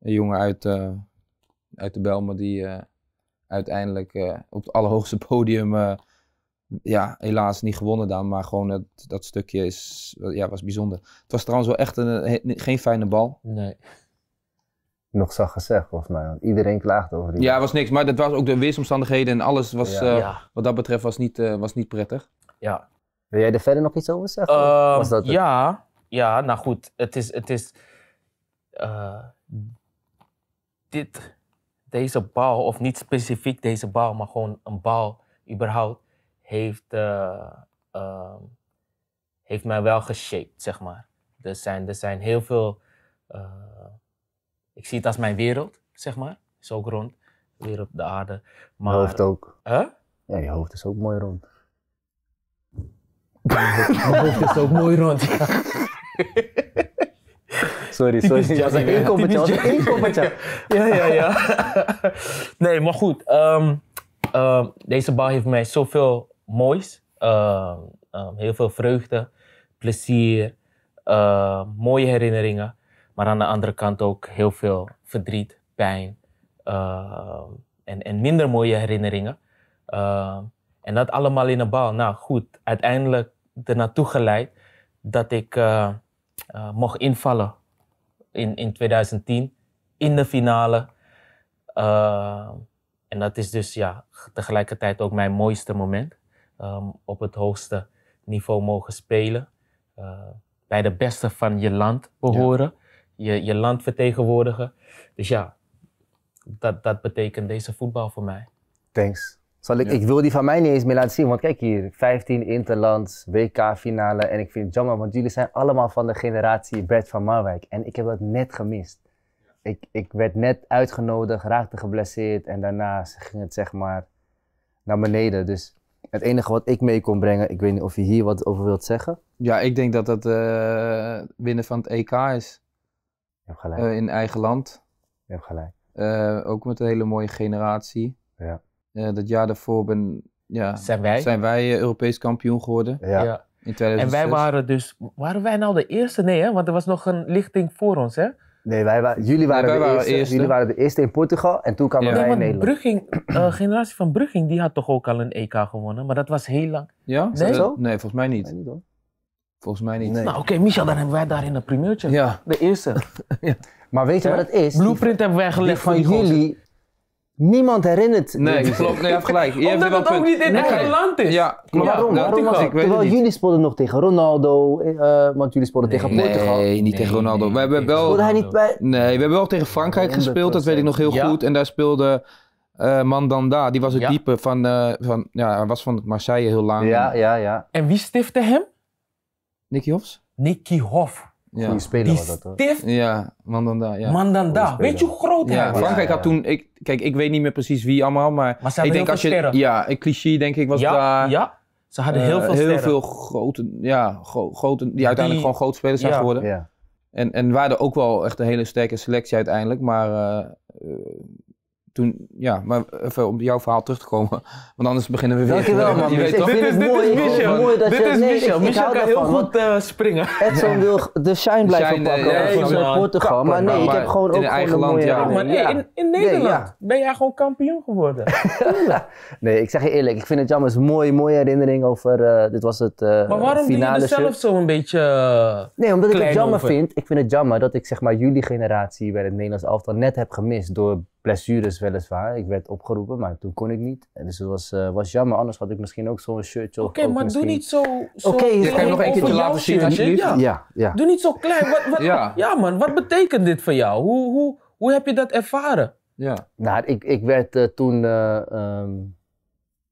Een jongen uit... Eh, uit de Belmen die uiteindelijk eh, op het allerhoogste (laughs) podium eh, ja, helaas niet gewonnen dan, maar gewoon dat, dat stukje is, ja, was bijzonder. Het was trouwens wel echt een, eh, geen fijne bal. Nee. Nog zag gezegd, volgens mij. Want iedereen klaagde over die. Ja, was niks. Maar dat was ook de weersomstandigheden en alles was, wat dat betreft, was niet, was niet prettig. Ja. Wil jij er verder nog iets over zeggen? Ehm, ja, ja, nou goed. Het is, het is dit deze bal of niet specifiek deze bal, maar gewoon een bal überhaupt, heeft, eh, ehm, heeft mij wel geshaped, zeg maar. Er zijn, er zijn heel veel, eh, ik zie het als mijn wereld, zeg maar. Is ook rond, weer op de aarde. Maar, je hoofd ook. Huh? Ja, je hoofd is ook mooi rond. (laughs) Je hoofd is ook mooi rond. Ja. (laughs) Sorry, sorry. (laughs) Ja, zijn één Was één koppetje. ja, ja, ja. (laughs) nee, maar goed. Ehm, ehm, deze bal heeft mij zoveel moois. Ehm, heel veel vreugde, plezier, mooie herinneringen. Maar aan de andere kant ook heel veel verdriet, pijn en, en minder mooie herinneringen. en dat allemaal in een bal. Nou goed, uiteindelijk ernaartoe geleid dat ik eh, eh, mocht invallen in, in 2010 in de finale. Eh, en dat is dus ja, tegelijkertijd ook mijn mooiste moment. Ehm, op het hoogste niveau mogen spelen. Eh, bij de beste van je land behoren. Je, je land vertegenwoordigen. Dus ja, dat, dat betekent deze voetbal voor mij. Thanks ik, wil die van mij niet eens meer laten zien. Want kijk hier, 15 Interlands, WK-finale. En ik vind het jammer, want jullie zijn allemaal van de generatie Bert van Marwijk. En ik heb dat net gemist. Ik, ik werd net uitgenodigd, raakte geblesseerd. En daarna ging het zeg maar naar beneden. Dus het enige wat ik mee kon brengen, ik weet niet of je hier wat over wilt zeggen. Ja, ik denk dat dat uh, winnen van het EK is. Je hebt gelijk. Eh, in eigen land. Je hebt gelijk. Eh, ook met een hele mooie generatie. Ja. Eh, dat jaar daarvoor ben, ja, zijn wij, eh, Europees kampioen geworden. ja. En wij waren dus, waren wij nou de eerste? Nee, want er was nog een lichting voor ons, hè? Nee, wij wa jullie waren, de, eerste, Jullie waren de eerste in Portugal en toen kwamen wij in Nederland. Brugging, eh, (clears throat) generatie van Brugging, die had toch ook al een EK gewonnen, maar dat was heel lang. Ja? Nee, zo? nee volgens mij niet. volgens mij niet. Nou, oké, Michel, dan hebben wij daarin een primeurtje. Ja. De eerste. (laughs) ja. Maar weet je wat het is? Blueprint hebben wij gelegd van jullie. Niemand herinnert Nee, Nee, klopt. Nee, je hebt gelijk. Je (laughs) Omdat hebt ook niet in nee. eigen land is. Ja, waarom? waarom was ik, Terwijl jullie spotten speelden nog tegen Ronaldo, uh, want jullie speelden tegen Portugal. Nee, niet tegen Ronaldo. we hebben wel, hij niet bij... Nee, we hebben wel tegen Frankrijk gespeeld, dat weet ik nog heel goed. En daar speelde uh, Mandanda, die was het diepe van, van, ja, hij was van Marseille heel lang. Ja, ja, ja. En wie stifte hem? Nicky Hofs. Nicky Hof. Ja. speler die was dat, ja, Mandanda. Ja. Mandanda. Weet je hoe groot hij ja, Frankrijk had toen... Ik, kijk, ik weet niet meer precies wie allemaal, maar... maar ik denk als je, sterren. Ja, een cliché denk ik was daar. Ja, ze hadden heel eh, veel sterren. Heel veel grote... Ja, grote, die, uiteindelijk gewoon grote spelers zijn geworden. En, en waren ook wel echt een hele sterke selectie uiteindelijk, maar... Eh, eh, toen, ja, maar even op jouw verhaal terug te komen. Want anders beginnen we weer. Dankjewel, man. Je weet dit, toch? Dit, dit mooi, is Mooi dat dit je, is nee, Michel. Ik, ik goed eh, springen. Edson wil de shine blijven pakken. Eh, ja, ja, Portugal. Maar nee, ik heb gewoon ook een eigen land, ja. Maar in, in, Nederland ben jij gewoon kampioen geworden. (laughs) nee, ik zeg je eerlijk. Ik vind het jammer. Het is een mooie, mooie herinnering over... Eh, dit was het uh, Maar waarom doe je zelf zo een beetje Nee, omdat ik het jammer vind. Ik vind het jammer dat ik zeg maar jullie generatie bij het Nederlands elftal net heb gemist door blessures weliswaar. Ik werd opgeroepen, maar toen kon ik niet. En dus het was, eh, was jammer, anders had ik misschien ook zo'n shirtje. Oké, maar doe niet zo... zo Oké, okay, je kan nog een keertje laten zien Ja. ja. Ja, Doe niet zo klein. Wat, wat, ja. man, wat betekent dit voor jou? Hoe, hoe, hoe heb je dat ervaren? Ja. Nou, ik, ik werd eh, toen eh, ehm,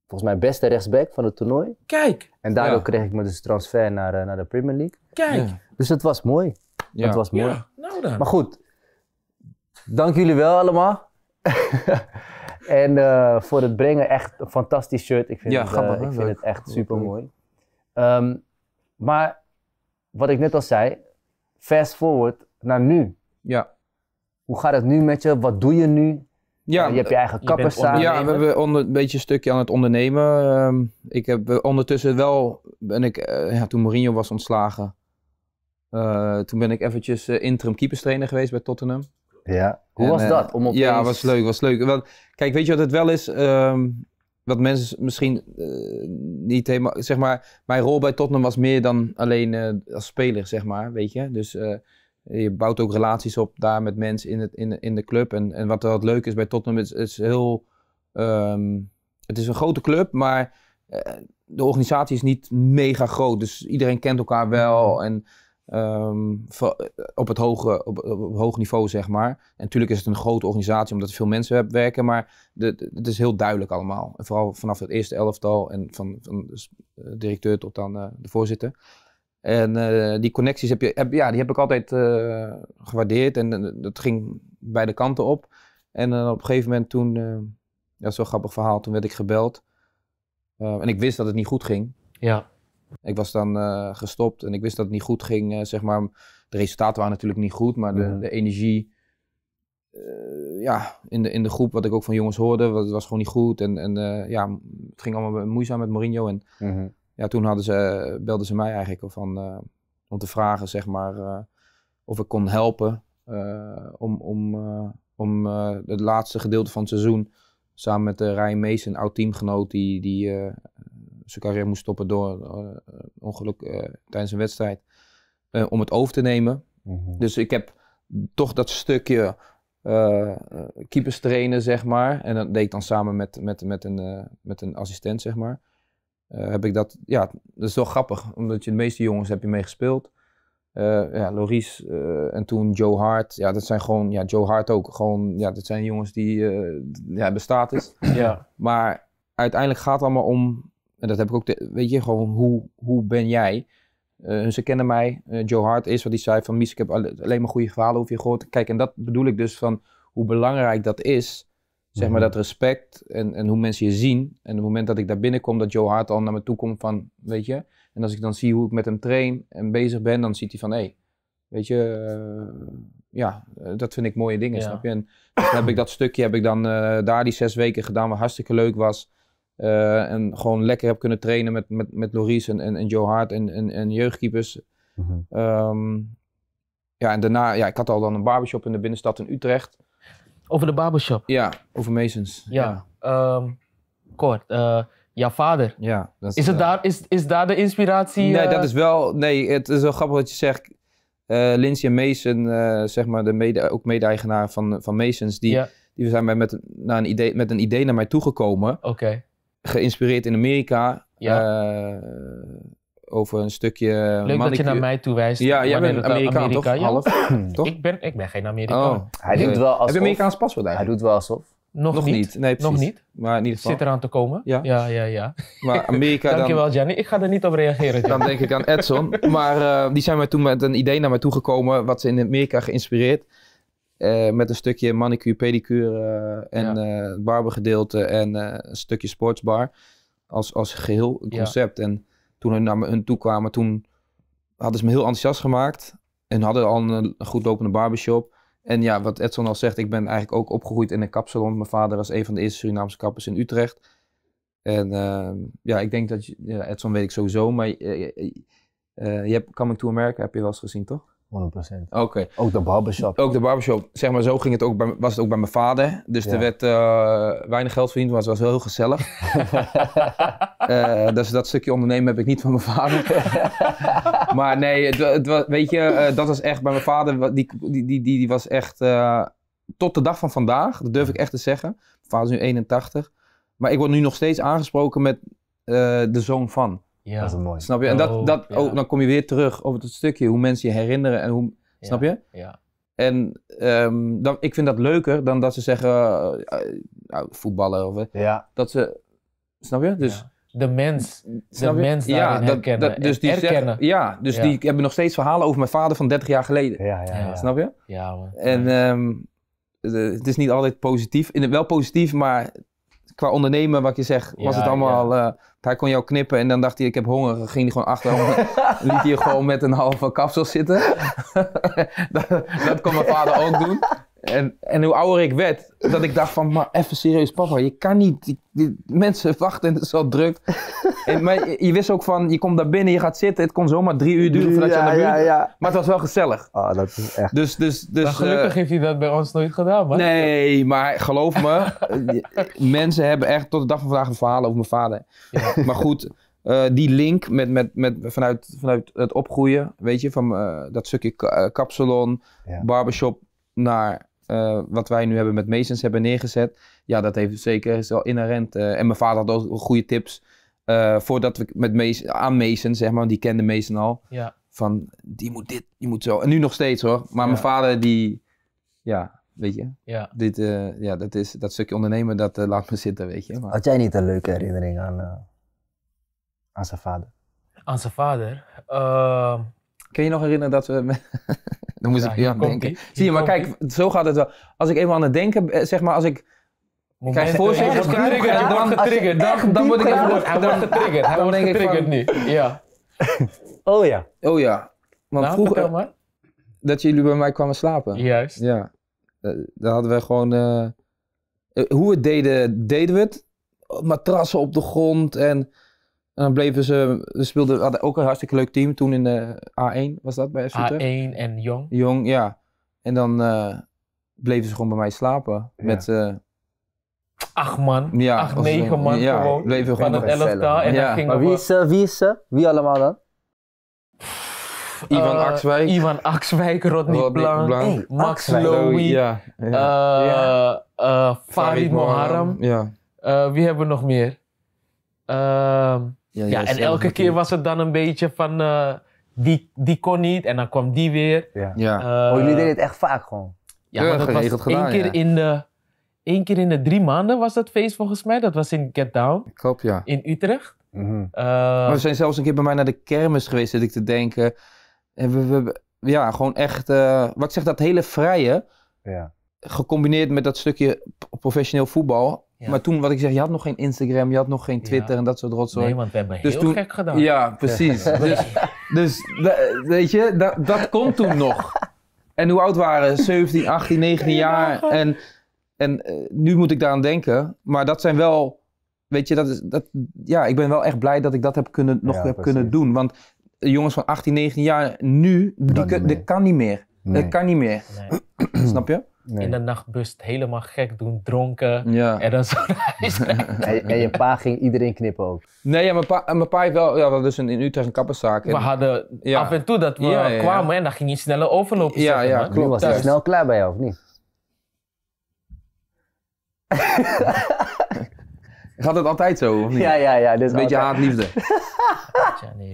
volgens mij beste rechtsback van het toernooi. Kijk. En daardoor kreeg ik me dus transfer naar, naar de Premier League. Kijk. Dus het was mooi. Het was mooi. Nou dan. Maar goed, dank jullie wel allemaal. (laughs) en eh, voor het brengen, echt een fantastisch shirt. Ik vind, het, eh, grappig, ik vind het echt super mooi. Ehm, maar wat ik net al zei, fast forward naar nu. Ja. Hoe gaat het nu met je? Wat doe je nu? Ja, eh, je hebt je eigen kappers staan. Ja, we hebben onder, een beetje een stukje aan het ondernemen. Ehm, ik heb ondertussen wel, ben ik, ja, toen Mourinho was ontslagen, toen ben ik eventjes interim keeperstrainer geweest bij Tottenham. Ja. Hoe was eh, dat? Om Ja, was leuk, was leuk. Want, kijk, weet je wat het wel is? Ehm, wat mensen misschien eh, niet helemaal, zeg maar, mijn rol bij Tottenham was meer dan alleen eh, als speler, zeg maar, weet je. Dus je bouwt ook relaties op daar met mensen in, het, in, in de club. En, en wat, wat leuk is bij Tottenham, is, is heel, ehm, het is een grote club, maar de organisatie is niet mega groot. Dus iedereen kent elkaar wel mm-hmm. en... Ehm, eh, op, het hoge, op, hoog niveau, zeg maar. En natuurlijk is het een grote organisatie omdat er veel mensen werken, maar de, het is heel duidelijk allemaal. En vooral vanaf het eerste elftal en van, van de eh, directeur tot dan eh, de voorzitter. En die connecties heb je, heb, ja, die heb ik altijd gewaardeerd en dat ging beide kanten op. En op een gegeven moment toen, dat is wel een grappig verhaal, toen werd ik gebeld. Ehm, en ik wist dat het niet goed ging. Ja. Ik was dan eh, gestopt en ik wist dat het niet goed ging. Eh, zeg maar. De resultaten waren natuurlijk niet goed, maar de, de energie eh, ja, in, de, in de groep, wat ik ook van jongens hoorde, was, was gewoon niet goed. En, en ja, het ging allemaal moeizaam met Mourinho. En mhm. ja, toen hadden ze, belden ze mij eigenlijk van, om te vragen zeg maar, of ik kon helpen om, om, om het laatste gedeelte van het seizoen samen met uh, Ryan Mees, een oud teamgenoot die, die zijn carrière moest stoppen door eh, een ongeluk eh, tijdens een wedstrijd. Eh, om het over te nemen. Mhm. Dus ik heb toch dat stukje uh, keepers trainen, zeg maar. En dat deed ik dan samen met, met, met, een, met een assistent, zeg maar. heb ik dat, ja, dat is wel grappig, omdat je de meeste jongens heb je mee gespeeld. ja, Loris en toen Joe Hart. Ja, dat zijn gewoon, ja, Joe Hart ook. Gewoon, ja, dat zijn jongens die, ja, bestaat is. Ja. Maar uiteindelijk gaat het allemaal om en dat heb ik ook, weet je, gewoon hoe, hoe ben jij? Eh, ze kennen mij, uh, Joe Hart is wat hij zei van Mies, ik heb alleen maar goede verhalen over je gehoord. Kijk, en dat bedoel ik dus van hoe belangrijk dat is, zeg maar mhm. dat respect en, en hoe mensen je zien. En op het moment dat ik daar binnenkom, dat Joe Hart al naar me toe komt van, weet je. En als ik dan zie hoe ik met hem train en bezig ben, dan ziet hij van, hé, hey, weet je, eh, ja, dat vind ik mooie dingen, snap je. En dan heb ik dat stukje, heb ik dan daar die zes weken gedaan, wat hartstikke leuk was. Eh, en gewoon lekker heb kunnen trainen met, met, met Loris en, en, en Joe Hart en, en, en jeugdkeepers. Mhm. Ehm, ja, en daarna, ja, ik had al dan een barbershop in de binnenstad in Utrecht. Over de barbershop? Ja, over Masons. Ja, kort. Ehm, eh, jouw vader. Ja. is, het daar, is, is daar de inspiratie? Nee, eh? dat is wel, nee, het is wel grappig wat je zegt. Lindsay en Mason, zeg maar, de mede, ook mede-eigenaar van, van Masons, die, ja. die zijn met, met, naar een idee, met een idee naar mij toegekomen. Oké. Okay geïnspireerd in Amerika. Ja. Eh, over een stukje. Leuk dat je naar mij toe wijst. Ja, jij bent Amerikaan, toch? Half, (clears throat) toch? Ik, ben, ik ben geen Amerikaan. Oh. hij doet wel alsof. Heb je Amerikaans paspoort eigenlijk? Hij doet wel alsof. Nog, niet. Nee, Nog niet. Maar in ieder Zit eraan te komen. Ja, ja, ja. (laughs) Maar Amerika Dankjewel, dan... Ik ga er niet op reageren. dan denk ik aan Edson. Maar eh, die zijn mij toen met een idee naar mij toegekomen wat ze in Amerika geïnspireerd eh, met een stukje manicure, pedicure eh, en ja. Eh, barbergedeelte en een stukje sportsbar. Als, als geheel concept. En toen hun naar hun toe kwamen, toen hadden ze me heel enthousiast gemaakt. En hadden al een, goed lopende barbershop. En ja, wat Edson al zegt, ik ben eigenlijk ook opgegroeid in een kapsalon. Mijn vader was een van de eerste Surinaamse kappers in Utrecht. En ehm, ja, ik denk dat ja, Edson weet ik sowieso, maar uh, uh, je hebt Coming to America, heb je wel eens gezien, toch? 100%. Oké. Ook de barbershop. Ook de barbershop. Zeg maar, zo ging het ook bij, was het ook bij mijn vader. Dus er werd eh, weinig geld verdiend, het was wel heel gezellig. (laughs) Eh, dus dat stukje ondernemen heb ik niet van mijn vader. (laughs) maar nee, het, het was, weet je, eh, dat was echt bij mijn vader. Die, die, die, die was echt tot de dag van vandaag, dat durf ik echt te zeggen. Mijn vader is nu 81. Maar ik word nu nog steeds aangesproken met de zoon van. Ja. Dat is mooi. Snap je? En dat, oh, dat, oh, dan kom je weer terug over het stukje hoe mensen je herinneren en hoe, snap je? Ja. En ehm, dan, ik vind dat leuker dan dat ze zeggen uh, voetballen of eh, ja. dat ze, snap je? Dus de mens, de mens ja, dat, dat, dus die herkennen. ja, dus ja. die hebben nog steeds verhalen over mijn vader van 30 jaar geleden. Ja, ja, ja. Snap je? Ja, man. En ehm, het is niet altijd positief. In wel positief, maar qua ondernemen, wat je zegt, was het allemaal. hij eh, kon jou knippen en dan dacht hij: Ik heb honger. Dan ging hij gewoon achterom. (laughs) liet hij gewoon met een halve kapsel zitten. (laughs) dat, dat kon mijn vader ook doen. En, en hoe ouder ik werd, dat ik dacht van, maar even serieus papa, je kan niet, mensen (laughs) wachten en het is al druk. en, maar je, wist ook van, je komt daar binnen, je gaat zitten, het kon zomaar drie uur duren voordat je aan de buurt... Ja, ja. Maar het was wel gezellig. Ah, dat is echt... Dus, dus, dus, maar gelukkig eh, heeft hij dat bij ons nooit gedaan, man. Nee, maar geloof me, (laughs) mensen hebben echt tot de dag van vandaag een verhaal over mijn vader. (laughs) Maar goed... Eh, die link met, met, met, vanuit, vanuit het opgroeien, weet je, van eh, dat stukje kapsalon, barbershop naar eh, wat wij nu hebben met meesens hebben neergezet, ja, dat heeft zeker is wel inherent. Eh, en mijn vader had ook goede tips eh, voordat we met Mason, aan Mason, zeg maar, die kende Mason al. Ja. Van die moet dit, je moet zo. En nu nog steeds hoor. Maar mijn vader, die, ja, weet je. Ja. Dit, ja, dat, is, dat stukje ondernemen, dat laat me zitten, weet je. Had jij niet een leuke herinnering aan, aan zijn vader? Aan zijn vader? Ehm. Kun je nog herinneren dat we. (laughs) Dan moet ik weer aan denken. Zie je, maar kijk, zo gaat het wel. Als ik eenmaal aan het denken, eh, zeg maar, als ik... Ik krijg voorzitters, dan, dan, dan, dan word ik even... Hij wordt getriggerd, hij wordt getriggerd nu. Ja. (laughs) Oh ja. Oh ja. Want nou, vroeger... Dat jullie bij mij kwamen slapen. Juist. Ja. Eh, daar hadden we gewoon... Uh, hoe we het deden, deden we het. Matrassen op de grond en en dan bleven ze, ze speelden, hadden ook een hartstikke leuk team toen in de A1 was dat bij FC A1 en Jong. Jong, ja. En dan eh, bleven ze gewoon bij mij slapen. Met uh, acht man, ja, acht, negen man ja, gewoon. Bleven gewoon van het elftal. En ja. ging maar eh, wie is, uh, wie is ze? Wie allemaal dan? Ivan Axwijk. Ivan Axwijk, Rodney, Rodney Hey, Max Lowy, ja, Farid Moharam. Ja. wie hebben we nog meer? Ehm, ja, en elke keer was het dan een beetje van eh, die, die kon niet en dan kwam die weer. Ja. ja. Eh, oh, jullie deden het echt vaak gewoon? Ja, maar dat was gedaan, één keer in de... Eén keer in de drie maanden was dat feest volgens mij. Dat was in Get Down. Ik hoop ja. In Utrecht. Mhm. Eh, we zijn zelfs een keer bij mij naar de kermis geweest, zit ik te denken. En we, we ja, gewoon echt, uh, wat ik zeg, dat hele vrije. Ja. Gecombineerd met dat stukje professioneel voetbal. Maar toen, wat ik zeg, je had nog geen Instagram, je had nog geen Twitter en dat soort rotzooi. Nee, want we hebben dus heel gek gedaan. Ja, precies. (laughs) dus, dus weet je, dat, dat komt toen nog. En hoe oud waren 17, 18, 19 jaar. En, en eh, nu moet ik daaraan denken. Maar dat zijn wel, weet je, dat is, dat, ja, ik ben wel echt blij dat ik dat heb kunnen, nog heb kunnen doen. Want jongens van 18, 19 jaar nu, die kan, dat kan niet meer. Dat kan niet meer. (clears throat) Snap je? In de nachtbus helemaal gek doen, dronken. Ja. En dan zo (laughs) (laughs) en, en, je pa ging iedereen knippen ook? Nee, ja, mijn, pa, mijn pa heeft wel... Ja, dus in Utrecht een kapperszaak. we hadden af en toe dat we kwamen en dan ging je sneller overlopen. Ja, ja, klopt. was je snel klaar bij jou, of niet? (laughs) Gaat het altijd zo, of niet? Ja, ja, ja. een beetje haatliefde. ja, nee,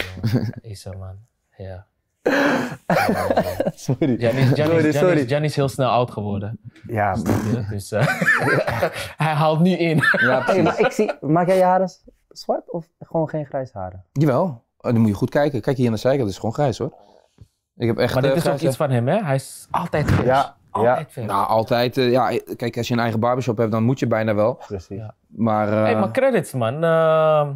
Is zo, man. Ja. (laughs) sorry. Jan is, is, heel snel oud geworden. Ja. Dus, eh, dus eh, (laughs) hij haalt nu in. ja, maar ik zie, maak jij je haren zwart of gewoon geen grijs haren? Jawel. Oh, dan moet je goed kijken. Kijk hier in de zijkant, het is gewoon grijs hoor. Ik heb echt, maar dit eh, is ook iets van hem hè? Hij is altijd grijs. Ja, altijd ja. Nou, altijd. ja, kijk, als je een eigen barbershop hebt, dan moet je bijna wel. Precies. Maar, uh... hey, maar credits, man. Ehm,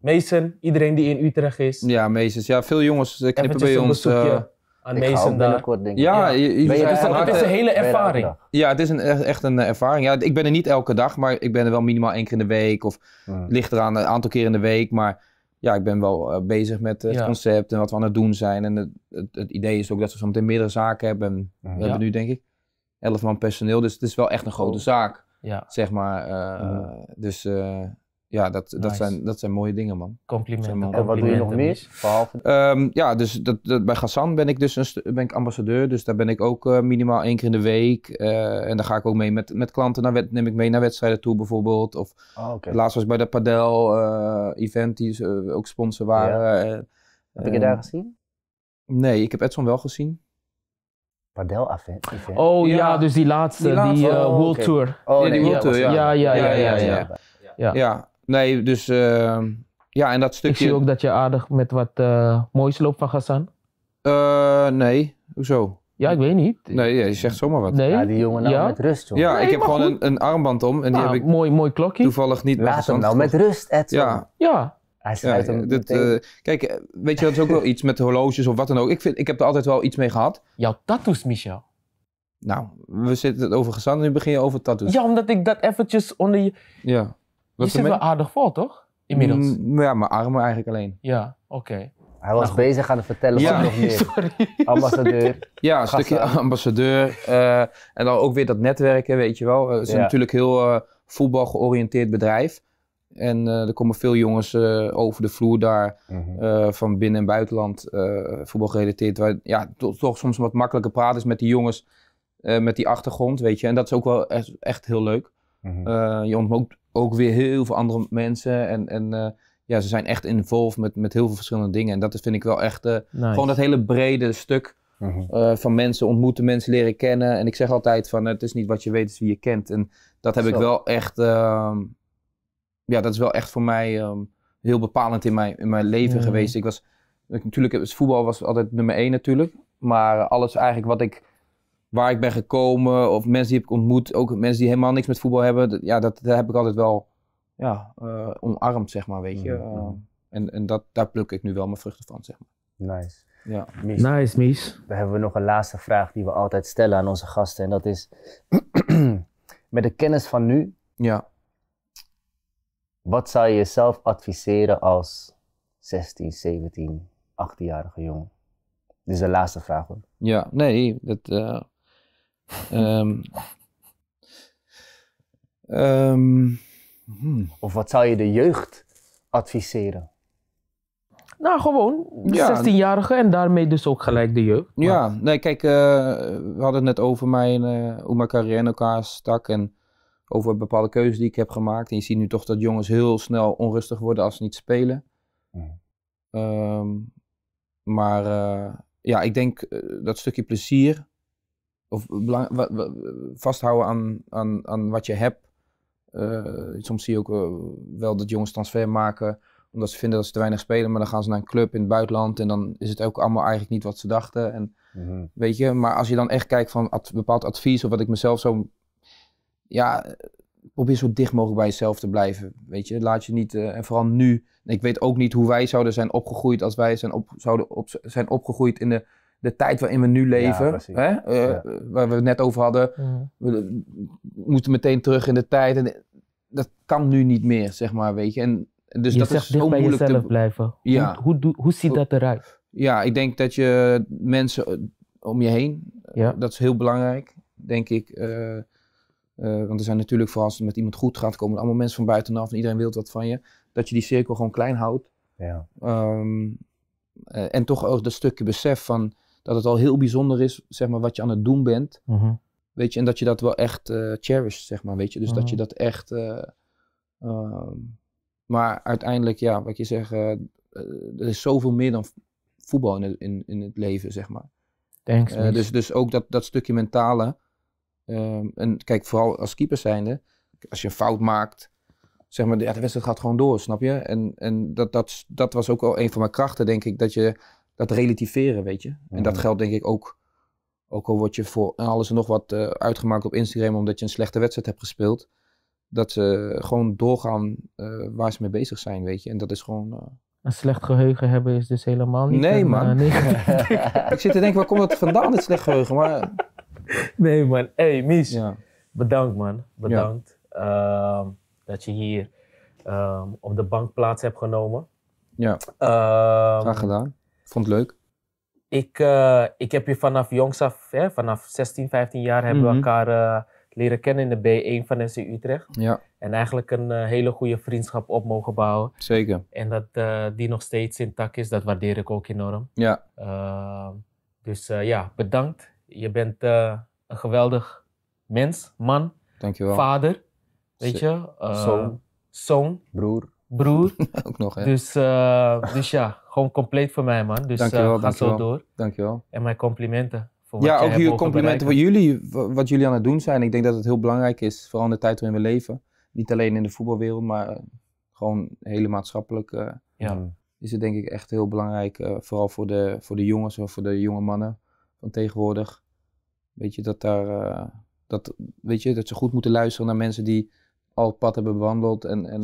Mason, iedereen die in Utrecht is. Ja, Meesens. Ja, veel jongens eh, knippen bij ons. Eh, aan aan Mason daar. ik. Ja, ja. Je, het is een hele ervaring. Ja, het is een, echt een ervaring. Ja, ik ben er niet elke dag, maar ik ben er wel minimaal één keer in de week. Of hmm. ligt eraan een aantal keer in de week. Maar ja, ik ben wel eh, bezig met het concept en wat we aan het doen zijn. En het, het, idee is ook dat we zo meteen meerdere zaken hebben. We hmm. hebben nu denk ik elf man personeel, dus het is wel echt een grote oh. zaak. Ja. Zeg maar. Hmm. dus ja, dat, dat, zijn, dat zijn mooie dingen, man. Complimenten. En wat doe je nog mis? Ehm, ja, dus dat, dat, bij Gassan ben ik dus ben ik ambassadeur. Dus daar ben ik ook eh, minimaal één keer in de week. Eh, en daar ga ik ook mee met, met klanten. Naar neem ik mee naar wedstrijden toe bijvoorbeeld. Of oh, laatst was ik bij dat Padel-event eh, die ze ook sponsor waren. heb ik je daar ehm, gezien? Nee, ik heb Edson wel gezien. Padel event. Oh ja, dus die laatste, die, oh, World Tour. Oh, die World Tour, ja. Ja, ja, ja, ja. ja, ja. Nee, dus uh, ja, en dat stukje... Ik zie ook dat je aardig met wat eh, moois loopt van Hassan. Eh, nee, hoezo? Ja, ik weet niet. Nee, je zegt zomaar wat. Nee? Ja, die jongen nou met rust, hoor. Ja, ik heb gewoon een, een, armband om en die nou, heb ik mooi, mooi klokje. toevallig niet Laat hem nou met rust, Edson. Ja. ja. Hij ja, hem kijk, weet je, dat is ook wel iets met horloges of wat dan ook. Ik, vind, ik heb er altijd wel iets mee gehad. Jouw tattoos, Michel. Nou, we zitten het over gezand en nu begin je over tattoos. Ja, omdat ik dat eventjes onder je... Ja je zit wel aardig vol, toch? Inmiddels. Mm, nou ja, mijn armen eigenlijk alleen. Ja, oké. Hij was nou bezig aan het vertellen ja, nog meer. (laughs) Sorry, ambassadeur. (laughs) Ja, een stukje ambassadeur. Eh, en dan ook weer dat netwerken, weet je wel. Eh, het is ja. natuurlijk heel eh, voetbal georiënteerd bedrijf. En er komen veel jongens over de vloer daar mhm. van binnen- en buitenland voetbal gerelateerd. Waar ja, toch, soms wat makkelijker praten is met die jongens met die achtergrond, weet je. En dat is ook wel echt heel leuk. Mhm. Eh, je ontmoet ook weer heel veel andere mensen. En, en eh, ja, ze zijn echt involved met, met heel veel verschillende dingen. En dat vind ik wel echt eh, gewoon dat hele brede stuk. Mhm. van mensen ontmoeten, mensen leren kennen. En ik zeg altijd van het is niet wat je weet, het is wie je kent. En dat heb ik wel echt, ehm, ja, dat is wel echt voor mij ehm, heel bepalend in mijn, in mijn leven geweest. Ik was, natuurlijk, voetbal was altijd nummer één natuurlijk. Maar alles eigenlijk wat ik waar ik ben gekomen of mensen die heb ik ontmoet, ook mensen die helemaal niks met voetbal hebben, ja, dat, heb ik altijd wel ja, eh, omarmd, zeg maar, weet je. Mm, eh, mm. en en dat, daar pluk ik nu wel mijn vruchten van, zeg maar. Nice. Ja. Nice, Mies. Dan hebben we nog een laatste vraag die we altijd stellen aan onze gasten. En dat is, (clears throat) met de kennis van nu, ja. wat zou je jezelf adviseren als 16, 17, 18-jarige jongen? Dit is de laatste vraag hoor. Ja, nee, dat, eh, Ehm, ehm, hmm. Of wat zou je de jeugd adviseren? Nou, gewoon ja. 16-jarige en daarmee dus ook gelijk de jeugd. Ja, nee, kijk, eh, we hadden het net over mijn, eh, hoe mijn carrière in elkaar stak en over bepaalde keuzes die ik heb gemaakt. En je ziet nu toch dat jongens heel snel onrustig worden als ze niet spelen. Hmm. Ehm, maar eh, ja, ik denk dat stukje plezier of vasthouden aan, aan, aan wat je hebt. Eh, soms zie je ook eh, wel dat jongens transfer maken omdat ze vinden dat ze te weinig spelen, maar dan gaan ze naar een club in het buitenland en dan is het ook allemaal eigenlijk niet wat ze dachten. En, mhm. Weet je, maar als je dan echt kijkt van bepaald advies of wat ik mezelf zo. Ja, probeer zo dicht mogelijk bij jezelf te blijven. Weet je, laat je niet. Eh, en vooral nu. Ik weet ook niet hoe wij zouden zijn opgegroeid als wij zijn, op, zouden op, zijn opgegroeid in de de tijd waarin we nu leven, hè? Eh, waar we het net over hadden, mhm. we eh, moeten meteen terug in de tijd. En dat kan nu niet meer, zeg maar, weet je. En dus dat is zo bij jezelf te... blijven. Ja. Hoe, hoe, ziet dat eruit? Ja, ik denk dat je mensen eh, om je heen, ja. dat is heel belangrijk, denk ik. want er zijn natuurlijk, vooral als het met iemand goed gaat, komen allemaal mensen van buitenaf en iedereen wil wat van je. Dat je die cirkel gewoon klein houdt. Ja. Ehm, en toch ook dat stukje besef van dat het al heel bijzonder is, zeg maar, wat je aan het doen bent. Mhm. Weet je, en dat je dat wel echt uh, zeg maar, weet je. Dus dat mhm. je dat echt... Eh, ehm, maar uiteindelijk, ja, wat je zegt, eh, er is zoveel meer dan voetbal in, in, in het leven, zeg maar. Thanks, dus, dus ook dat, dat stukje mentale. Ehm, en kijk, vooral als keeper zijnde, als je een fout maakt, zeg maar, ja, de wedstrijd gaat gewoon door, snap je? En, en dat, dat, dat was ook wel een van mijn krachten, denk ik, dat je dat relativeren, weet je. En dat mhm. geldt denk ik ook, ook al word je voor alles en nog wat eh, uitgemaakt op Instagram omdat je een slechte wedstrijd hebt gespeeld. Dat ze gewoon doorgaan eh, waar ze mee bezig zijn, weet je. En dat is gewoon... Eh, een slecht geheugen hebben is dus helemaal niet... Nee, man. (laughs) ik zit te denken, waar komt dat vandaan, dit slecht geheugen? Maar... Nee, man. hey, Mies. Ja. Bedankt, man. Bedankt. Ehm, dat je hier ehm, op de bank plaats hebt genomen. Ja, ehm, graag gedaan. Vond het leuk? Ik, eh, ik heb je vanaf jongs af, hè, vanaf 16, 15 jaar, hebben we mhm. elkaar eh, leren kennen in de B1 van SU e Utrecht. Ja. En eigenlijk een eh, hele goede vriendschap op mogen bouwen. Zeker. En dat die nog steeds intact is, dat waardeer ik ook enorm. Ja. dus ja, bedankt. Je bent een geweldig mens, man. Dankjewel. Vader, weet je. zoon. Zoon. Broer broer. (laughs) ook nog, hè? Dus, eh, dus ja, gewoon compleet voor mij, man. Dus eh, dankjewel, ga dankjewel. zo door. Dankjewel. En mijn complimenten. Voor ja, ook hier complimenten voor jullie, wat jullie aan het doen zijn. Ik denk dat het heel belangrijk is, vooral in de tijd waarin we leven. Niet alleen in de voetbalwereld, maar eh, gewoon hele maatschappelijk. ja. Is het denk ik echt heel belangrijk, vooral voor de, voor de jongens en voor de jonge mannen van tegenwoordig. Weet je, dat, daar, dat, weet je, dat ze goed moeten luisteren naar mensen die al het pad hebben bewandeld en, en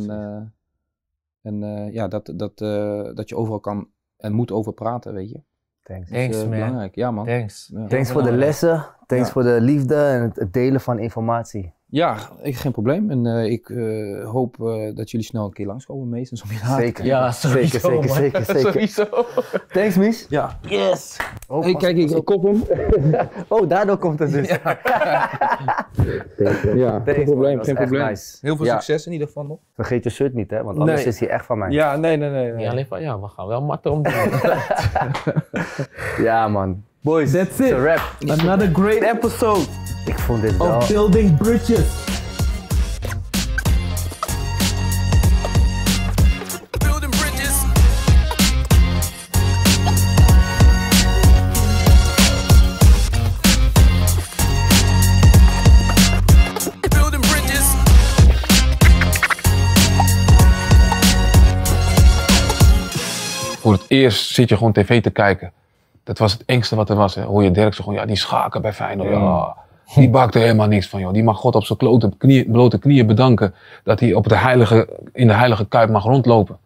en eh, ja, dat, dat, eh, dat je overal kan en moet over praten, weet je. Thanks. Thanks, eh, man. Belangrijk. Ja, man. Thanks. Thanks voor de lessen. Thanks voor de liefde en het delen van informatie. Ja, ik, geen probleem. En eh, ik eh, hoop eh, dat jullie snel een keer langskomen, Mees. En je zeker. Ja, sowieso, zeker, zeker, zeker, Thanks, Mies. Ja. Yes. Oh, hey, kijk, ik, ik kop hem. (laughs) oh, daardoor komt het dus. Ja, ja geen probleem, geen probleem. Heel veel succes in ieder geval nog. Vergeet je shirt niet, hè, want anders is hij echt van mij. Ja, nee, nee, nee. nee. Ja, alleen van, ja, we gaan wel matten om. (laughs) ja, man. Boys, that's it. Another great episode. Ik vond dit wel... Of Building Bridges. Voor het eerst zit je gewoon tv te kijken dat was het engste wat er was. Hè. Hoor je zo gewoon, ja, die schaken bij Feyenoord. Ja. Oh. Die bakte helemaal niks van, joh. Die mag God op zijn blote knieën bedanken dat hij op de heilige, in de heilige kuip mag rondlopen.